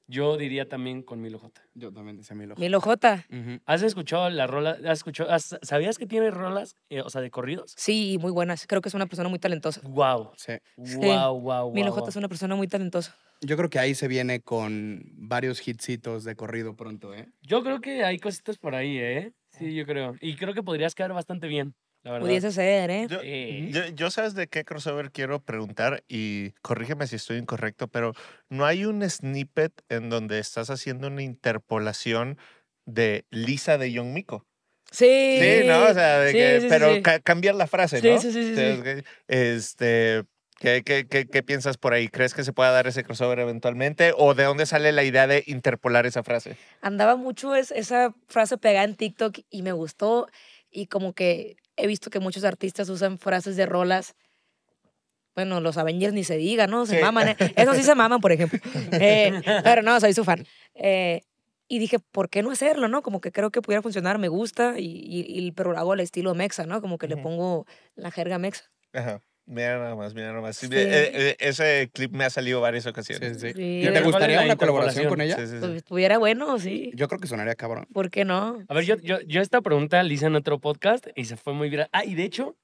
Yo diría también con Milo J. Yo también decía Milo J. Milo J. ¿Has escuchado la rola? Has escuchado, ¿Sabías que tiene rolas, eh, o sea, de corridos? Sí, muy buenas. Creo que es una persona muy talentosa. Wow. Sí. Wow, wow, Milo J es una persona muy talentosa. Yo creo que ahí se viene con varios hitsitos de corrido pronto, ¿eh? Yo creo que hay cositas por ahí, ¿eh? Sí, eh. yo creo. Y creo que podrías quedar bastante bien. Pudiese ser, ¿eh? Yo, sabes de qué crossover quiero preguntar y corrígeme si estoy incorrecto, pero ¿no hay un snippet en donde estás haciendo una interpolación de Lisa de Young Miko? Sí. Sí, ¿no? O sea, pero cambiar la frase, ¿no? Sí, sí, sí. este, ¿Qué, piensas por ahí? ¿Crees que se pueda dar ese crossover eventualmente? ¿O de dónde sale la idea de interpolar esa frase? Andaba mucho esa frase pegada en TikTok y me gustó y como que he visto que muchos artistas usan frases de rolas. Bueno, los Avengers ni se diga, ¿no? Se maman. ¿eh? sí se maman, por ejemplo. [laughs] Eh, pero no, soy su fan. Eh, y dije, ¿por qué no hacerlo, no? Como que creo que pudiera funcionar, me gusta, y, pero lo hago al estilo mexa, ¿no? Como que le pongo la jerga mexa. Ajá. Mira nada más, mira nada más. Eh, eh, ese clip me ha salido varias ocasiones. ¿Te gustaría una colaboración con ella? Pues estuviera bueno, sí. Yo creo que sonaría cabrón. ¿Por qué no? A ver, yo, yo, esta pregunta la hice en otro podcast y se fue muy bien. Ah, y de hecho,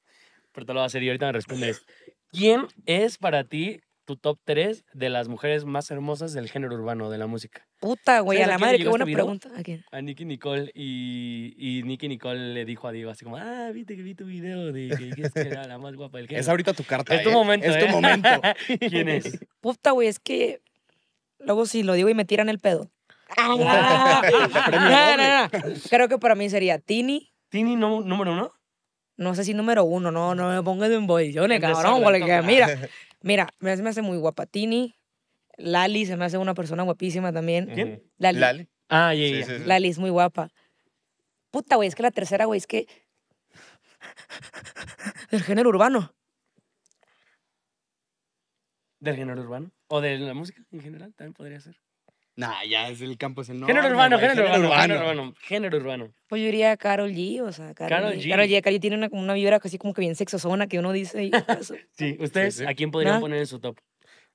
pero te lo voy a hacer y ahorita me respondes. ¿Quién es para ti tu top 3 de las mujeres más hermosas del género urbano de la música. Puta, güey, a la madre, qué buena pregunta. ¿A quién? A Nicky Nicole. Y, y Nicky Nicole le dijo a Diego así como, ah, viste que vi tu video de que, es la más guapa del [laughs] género. Es ahorita tu carta. Es tu ¿eh? momento. Es tu ¿eh? momento. [laughs] ¿Quién es? [laughs] Puta, güey, es que luego si lo digo y me tiran el pedo. no, no, no. Creo que para mí sería Tini. Tini número uno. No sé si número uno, no, no me pongas un boy. Yo, cabrón, porque mira, Mira, me hace, muy guapatini, Tini. Lali se me hace una persona guapísima también. ¿Quién? Lali. Ah, Lali es muy guapa. Puta, güey, es que la tercera, güey, es que. [laughs] Del género urbano. ¿Del género urbano? ¿O de la música en general? También podría ser. Nah, ya es el campo es el Género urbano, género, urbano, género urbano. Género urbano. Pues yo diría Carol G, o sea, Carol, Karol G. Carol G, carol G tiene una, una vibra así como que bien sexosona que uno dice. [laughs] sí, ¿ustedes a quién podrían ah. poner en su top?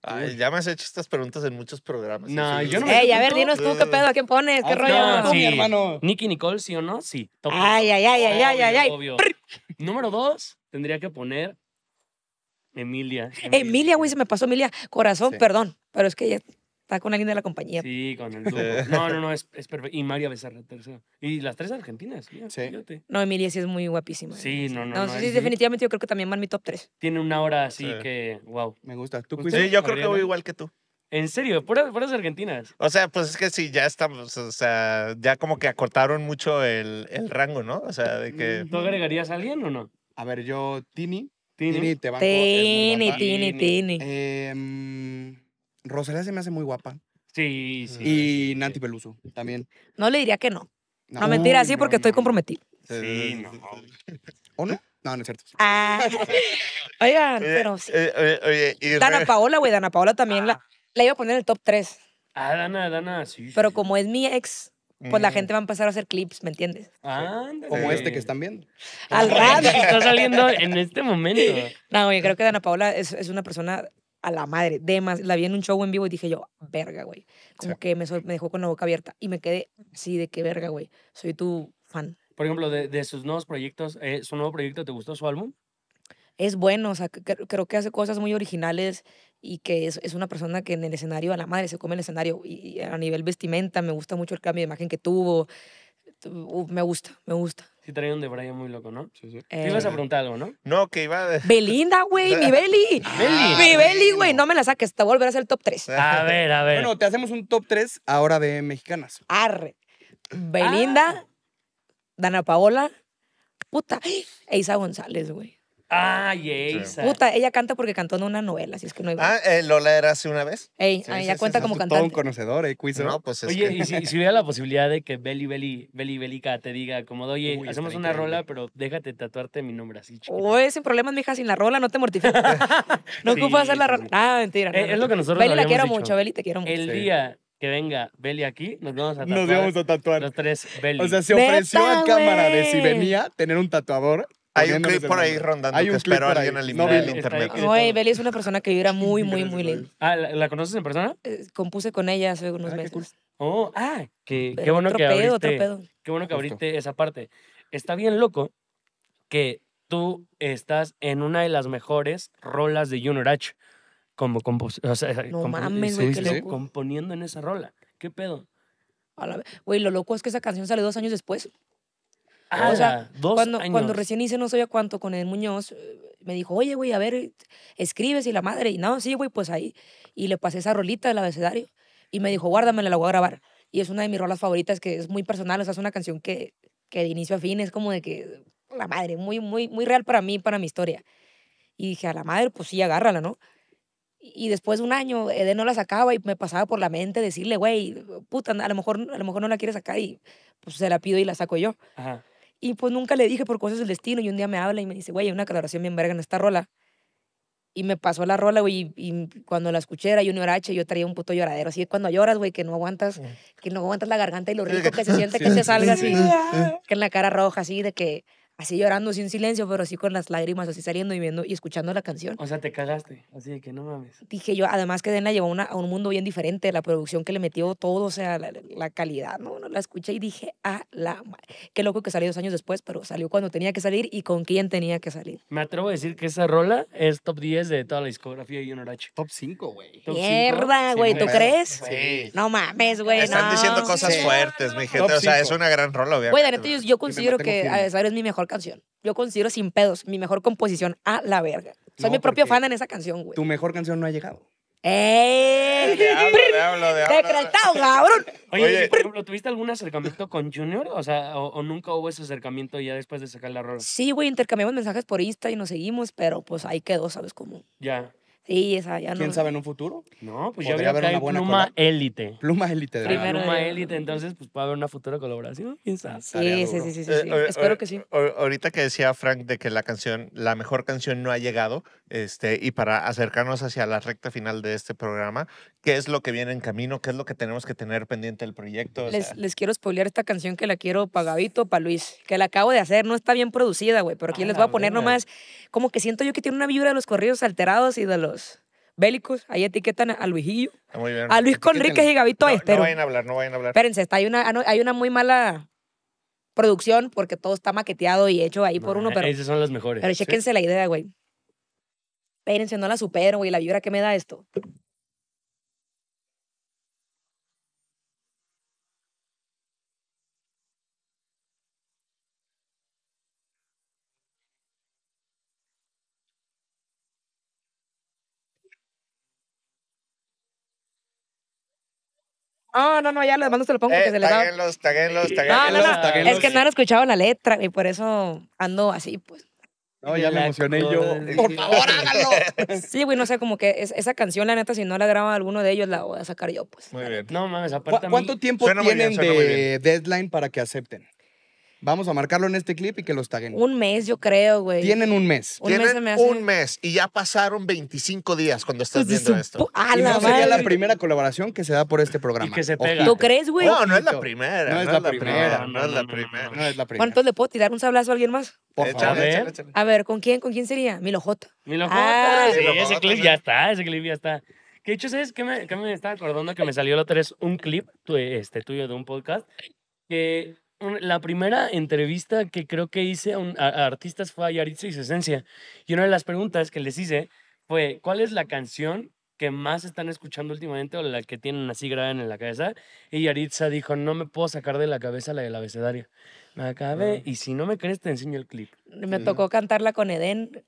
Ay, ya me has hecho estas preguntas en muchos programas. No, yo no me a ver, dinos tú qué eh. pedo, ¿a quién pones? ¿Qué ah, rollo? No, sí. mi hermano. Nicky Nicole, ¿sí o no? Sí. Ay, ay, ay, ay, ay, ay, ay. Obvio. Número dos, tendría que poner Emilia. Emilia, güey, se me pasó Emilia. Corazón, perdón, pero es que ya Está con alguien de la compañía. Sí, con el dúo. [laughs] No, no, no, es, perfecto. Y María Becerra, tercero. Y las tres argentinas, sí. No, Emilia sí es muy guapísima. Sí, no, no. No, sí, definitivamente yo creo que también van mi top tres. Tiene una hora así que, wow. Me gusta. sí, yo creo que voy igual que tú. En serio, puras, las argentinas. O sea, pues es que sí, ya estamos, o sea, ya como que acortaron mucho el, rango, ¿no? O sea, de que... Mm, ¿Tú agregarías a alguien o no? A ver, yo, Tini. Tini, te Tini, Tini, Tini. Em, eh, Rosalía se me hace muy guapa. Sí, sí. Mm. Y Nanti Peluso también. No le diría que no. No, mentira, sí, porque estoy comprometido. Sí, no. ¿O no? No, no es cierto. Ah. [laughs] Oigan, pero sí. Eh, oye, oye, Dana Paola, güey, Dana Paola también la, ah. iba a poner en el top 3. Ah, Dana, Dana, sí. Pero como es mi ex, pues la mm. gente va a empezar a hacer clips, ¿me entiendes? Ándale. Como este que están viendo. Al este rato. está saliendo en este momento. [laughs] No, yo creo que Dana Paola es, es una persona a la madre. demás la vi en un show en vivo y dije yo, verga, güey. Como que me, dejó con la boca abierta y me quedé así de que verga, güey. Soy tu fan. Por ejemplo, de, sus nuevos proyectos, eh, ¿su nuevo proyecto te gustó su álbum? Es bueno, o sea, creo que hace cosas muy originales y que es, una persona que en el escenario, a la madre, se come el escenario. Y, a nivel vestimenta, me gusta mucho el cambio de imagen que tuvo. me gusta, me gusta. Sí, traía un de Brian muy loco, ¿no? Sí, sí. Te ibas a eh. preguntar algo, ¿no? No, que iba a... Belinda, güey, mi Beli. [laughs] Ah, Beli. Mi Beli, güey, no me la saques, te volverás el top 3. A ver, a ver. Bueno, te hacemos un top 3 ahora de mexicanas. Arre. Belinda, ah. Dana Paola, puta, e Isa González, güey. Ah, Yeisa. Puta, ella canta porque cantó en una novela, así es que no iba. Ah, eh, Lola era hace una vez. Ey, ya ah, ella cuenta como cantante. Todo un conocedor, eh, No, pues es Oye, que... y si, si, hubiera la posibilidad de que Beli Beli, Beli Belica te diga, como, oye, hacemos una rola, pero déjate tatuarte mi nombre así, Oye, sin problemas, mija, sin la rola, no te mortifiques. [laughs] no ocupas hacer la rola. Ah, mentira. Eh, es lo que nosotros Beli la quiero mucho, Beli te quiero mucho. El día que venga Beli aquí, nos vamos a tatuar. Nos vamos a tatuar. Los tres Beli. O sea, se ofreció a cámara de si venía tener un tatuador hay un clip por ahí rondando Hay un espero alguien eliminar No, el internet. Beli es una persona que vibra muy, muy, muy linda. Ah, ¿la, conoces en persona? Eh, compuse con ella hace unos ah, meses. Oh, ah, qué, bueno que abriste. Qué bueno que esa parte. Está bien loco que tú estás en una de las mejores rolas de Junior H. Como compos No mames, qué loco. componiendo en esa rola. ¿Qué pedo? Güey, lo loco es que esa canción sale dos años después o sea, cuando, cuando recién hice No Soy a Cuánto con Ed Muñoz, eh, me dijo, oye, güey, a ver, escribes y la madre. Y no, sí, güey, pues ahí. Y le pasé esa rolita del abecedario. Y me dijo, guárdamela, la voy a grabar. Y es una de mis rolas favoritas que es muy personal. O sea, es una canción que, que de inicio a fin es como de que, la madre, muy, muy, muy real para mí, para mi historia. Y dije, a la madre, pues sí, agárrala, ¿no? Y después de un año, Ed no la sacaba y me pasaba por la mente decirle, güey, puta, a lo mejor, a lo mejor no la quiere sacar y pues se la pido y la saco yo. Ajá. Y pues nunca le dije por cosas del destino. Y un día me habla y me dice, güey, hay una colaboración bien verga en esta rola. Y me pasó la rola, güey, y, cuando la escuché era Junior H, yo traía un puto lloradero. Así que cuando lloras, güey, que no aguantas, que no aguantas la garganta y lo rico que se siente que te salga así, que en la cara roja, así, de que así llorando sin silencio, pero así con las lágrimas así saliendo y viendo y escuchando la canción. O sea, te cagaste, así de que no mames. Dije yo, además que Dena llevó a un mundo bien diferente, la producción que le metió todo, o sea, la, calidad, ¿no? no La escuché y dije, a la Qué loco que salió dos años después, pero salió cuando tenía que salir y con quién tenía que salir. Me atrevo a decir que esa rola es top 10 de toda la discografía de Yonorachi. Top 5, güey. Mierda, güey, ¿tú crees? Sí. No mames, güey. Están diciendo cosas fuertes, mi gente. o sea, es una gran rola, obviamente. Güey, yo, considero que ver, es mi mejor canción. Yo considero sin pedos mi mejor composición a la verga. Soy mi propio fan en esa canción, güey. Tu mejor canción no ha llegado. ¡Eh! Decretado, cabrón. Oye, por ejemplo, ¿tuviste algún acercamiento con Junior? O sea, o, nunca hubo ese acercamiento ya después de sacar la rola? Sí, güey, intercambiamos mensajes por Insta y nos seguimos, pero pues ahí quedó, ¿sabes cómo? Ya. Sí, esa ya no. ¿Quién sabe en un futuro? No, pues ya veo una hay pluma élite. Pluma élite. de verdad. Pluma élite, entonces pues puede haber una futura colaboración, quién sabe. Ah, sí, sí, sí, eh, sí, sí, eh, espero eh, que sí. Ahorita que decía Frank de que la canción, la mejor canción no ha llegado, este, y para acercarnos hacia la recta final de este programa, qué es lo que viene en camino, qué es lo que tenemos que tener pendiente del proyecto. les, quiero spoilear esta canción que la quiero pagadito para Luis, que la acabo de hacer, no está bien producida, güey, pero aquí les voy a ah, poner nomás, como que siento yo que tiene una vibra de los corridos alterados y de los bélicos, ahí etiquetan a Luisillo, ah, a Luis Conríquez y Gabito no, No vayan a hablar, no vayan a hablar. Espérense, está, ah, hay, una, muy mala producción porque todo está maqueteado y hecho ahí por uno, pero... Esas son las mejores. Pero chéquense la idea, güey. Espérense, no la supero, güey, la vibra que me da esto. no no, no, ya les mando, se lo pongo porque eh, se No, no, Es que no han escuchado la letra y por eso ando así, pues. No, ya me emocioné yo. Por favor, háganlo [laughs] Sí, güey, no sé, como que esa canción, la neta, si no la graba alguno de ellos, la voy a sacar yo, pues. Muy bien. No mames, aparte. ¿Cu ¿Cuánto tiempo tienen de deadline para que acepten? Vamos a marcarlo en este clip y que lo taguen. Un mes, yo creo, güey. Tienen un mes. Un Tienen mes un mes y ya pasaron 25 días cuando estás viendo esto. A Y la no sería la primera colaboración que se da por este programa. Y que se pega. ¿Lo crees, güey? No, no es la primera. No es la primera, No, es la primera. No es la primera. Bueno, le puedo tirar un sablazo a alguien más. Por favor. A ver, ¿con quién? ¿Con quién sería? Milo J. Milo Ah. sí, ese clip ya está, ese clip ya está. Que de hecho, ¿sabes qué me, qué me está acordando? Que me salió la otra vez un clip este, tuyo de un podcast que la primera entrevista que creo que hice a, artistas fue a Yaritza y su esencia. Y una de las preguntas que les hice fue, ¿cuál es la canción que más están escuchando últimamente o la que tienen así grabada en la cabeza? Y Yaritza dijo, no me puedo sacar de la cabeza la del abecedario. Me acabé, ah. y si no me crees, te enseño el clip. Me tocó cantarla con Edén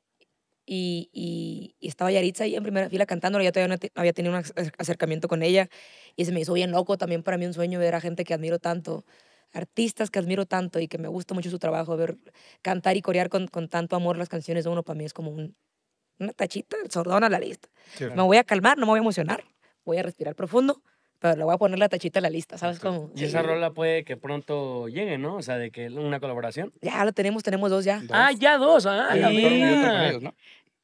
y, y, estaba Yaritza ahí en primera fila cantándola. Yo todavía no, había tenido un acercamiento con ella y se me hizo bien loco también para mí un sueño ver a gente que admiro tanto artistas que admiro tanto y que me gusta mucho su trabajo, ver cantar y corear con, con tanto amor las canciones de uno para mí es como una tachita, sordón a la lista. me voy a calmar, no me voy a emocionar, voy a respirar profundo, pero le voy a poner la tachita a la lista, ¿sabes cómo? Y esa rola puede que pronto llegue, ¿no? O sea, de que una colaboración. Ya, la tenemos, tenemos dos ya. Ah, ya dos, ah, la mía.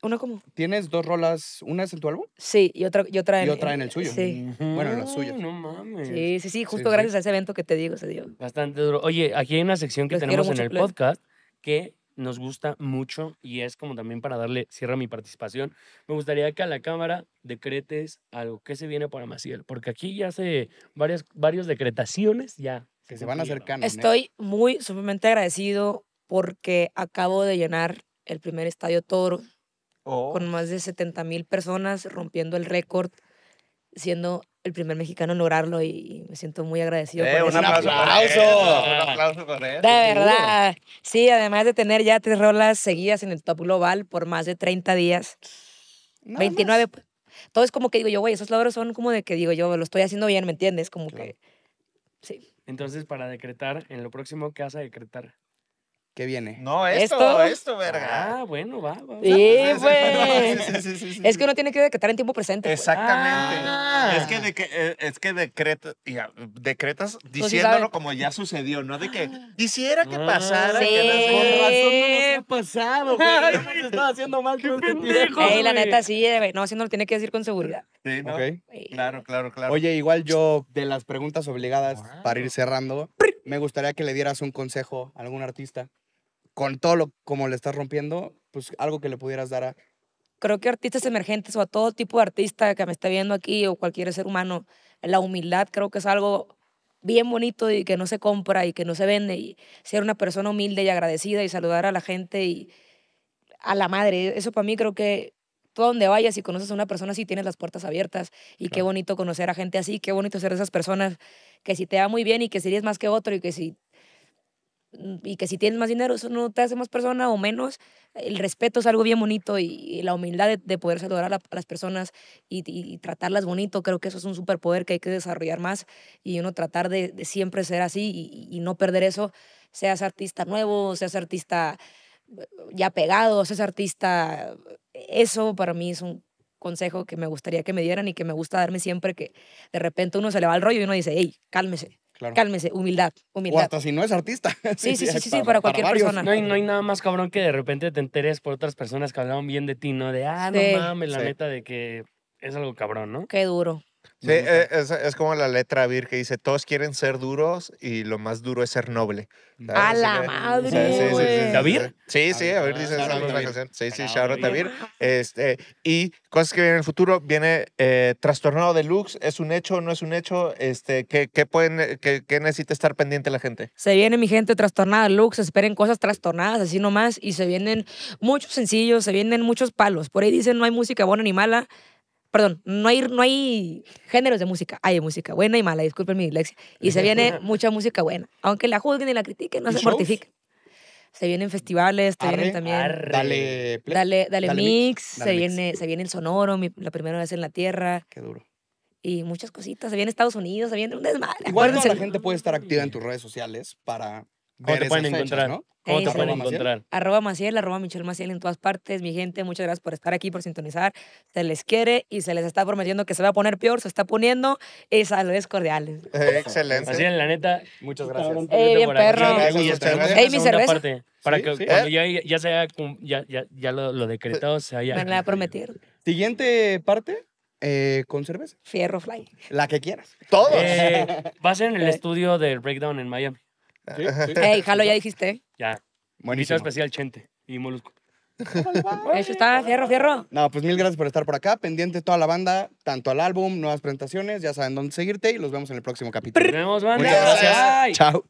Uno como. ¿Tienes dos rolas? ¿Una es en tu álbum? Sí, y otra, otra, en, y otra en el suyo. Sí. Bueno, en la suya. No mames. Sí, sí, sí, justo gracias a ese evento que te digo se dio. Bastante duro. Oye, aquí hay una sección que tenemos en el podcast que nos gusta mucho y es como también para darle cierre a mi participación. Me gustaría que a la cámara decretes algo que se viene para Maciel, porque aquí ya hace varias varias decretaciones ya. Que se, se van acercando. ¿eh? Estoy muy sumamente agradecido porque acabo de llenar el primer estadio Toro Oh. con más de 70 mil personas, rompiendo el récord, siendo el primer mexicano en lograrlo y me siento muy agradecido. Eh, un, aplauso, un aplauso De verdad. Sí, además de tener ya tres rolas seguidas en el top global por más de 30 días. 29. Todo es como que digo yo, güey, esos logros son como de que digo yo, lo estoy haciendo bien, ¿me entiendes? Como que. Sí. Entonces, para decretar, en lo próximo, ¿qué vas a decretar? ¿Qué viene? No, esto, esto, verga. Ah, bueno, va, va. Sí, güey. [laughs] Sí, sí, sí, es que uno tiene que decretar en tiempo presente. Pues. Exactamente. Ah. Es que, de, eh, es que ah, decretas diciéndolo como ya sucedió, no de que quisiera que ah, pasara. sí. Que con razón no nos ha pasado, güey. estaba haciendo mal. Qué pendejo, Ey, la neta, sí, eh, No, si no lo tiene que decir con seguridad. Sí, ¿no? Claro, claro, claro. Oye, igual yo, de las preguntas obligadas, para ir cerrando, me gustaría que le dieras un consejo a algún artista con todo lo como le estás rompiendo, pues algo que le pudieras dar a... Creo que artistas emergentes o a todo tipo de artista que me esté viendo aquí o cualquier ser humano, la humildad creo que es algo bien bonito y que no se compra y que no se vende y ser una persona humilde y agradecida y saludar a la gente y a la madre. Eso para mí creo que tú donde vayas y conoces a una persona así tienes las puertas abiertas y qué bonito conocer a gente así, qué bonito ser de esas personas que si te va muy bien y que serías más que otro y que si Mm, y que si tienes más dinero, eso no te hace más persona o menos. El respeto es algo bien bonito y, la humildad de, poder saludar a, las personas y, tratarlas bonito, creo que eso es un superpoder que hay que desarrollar más y uno tratar de, siempre ser así y, no perder eso, seas artista nuevo, seas artista eh, ya pegado, seas artista, eso para mí es un consejo que me gustaría que me dieran y que me gusta darme siempre que de repente uno se le va al rollo y uno dice, hey, cálmese, Cálmese, humildad, humildad. O hasta si no es artista. [laughs] Sí, sí, sí, sí, para, cualquier persona. No hay, nada más cabrón que de repente te enteres por otras personas que hablaban bien de ti, ¿no? De, ah, no mames, la meta neta de que es algo cabrón, ¿no? Qué duro. Eh, es, como la letra Vir que dice, todos quieren ser duros y lo más duro es ser noble. A la madre. sí, ¿David? Sí, sí, a dice esa Sí, sí, Sharon David. Este, y cosas que vienen en el futuro, viene eh, Trastornado de Lux ¿es un hecho no es un hecho? Este, ¿qué, qué pueden, eh, qué, necesita estar pendiente la gente? Se viene mi gente trastornada Lux esperen cosas trastornadas así nomás y se vienen muchos sencillos, se vienen muchos palos. Por ahí dicen no hay música buena ni mala perdón, no hay, no hay géneros de música, hay música buena y mala, disculpen mi dislexia. Y se viene [laughs] mucha música buena, aunque la juzguen y la critiquen, no se shows? mortifiquen. Se vienen festivales, se vienen también. Dale, dale, mix, se, Viene, se viene el sonoro, la primera vez en la tierra. Qué duro. Y muchas cositas. Se viene Estados Unidos, se viene un desmadre. Igual la gente puede estar activa en tus redes sociales para ver te esas pueden fechas, encontrar? ¿no? ¿Cómo este, Arroba Maciel, arroba Michelle Maciel en todas partes. Mi gente, muchas gracias por estar aquí, por sintonizar. Se les quiere y se les está prometiendo que se va a poner peor, se está poniendo. Y saludos cordiales. [laughs] Excelente. excelente. Maciel, la neta. Muchas gracias. Eh, bien, perro. Ey, mi cerveza. para que ya, ya, se haya, ya, lo, decretado se haya... Me a prometer. Siguiente parte. Eh, ¿Con cerveza? Fierro Fly. La que quieras. Todos. Eh, va a ser en el [laughs] eh. estudio del Breakdown en Miami. Sí, Ey, jalo, ya dijiste. Ya. Buenísimo. especial Chente y Molusco. Eso está, cierro, cierro. No, pues mil gracias por estar por acá. Pendiente toda la banda, tanto al álbum, nuevas presentaciones. Ya saben dónde seguirte y los vemos en el próximo capítulo. Nos vemos, banda. gracias. Chao.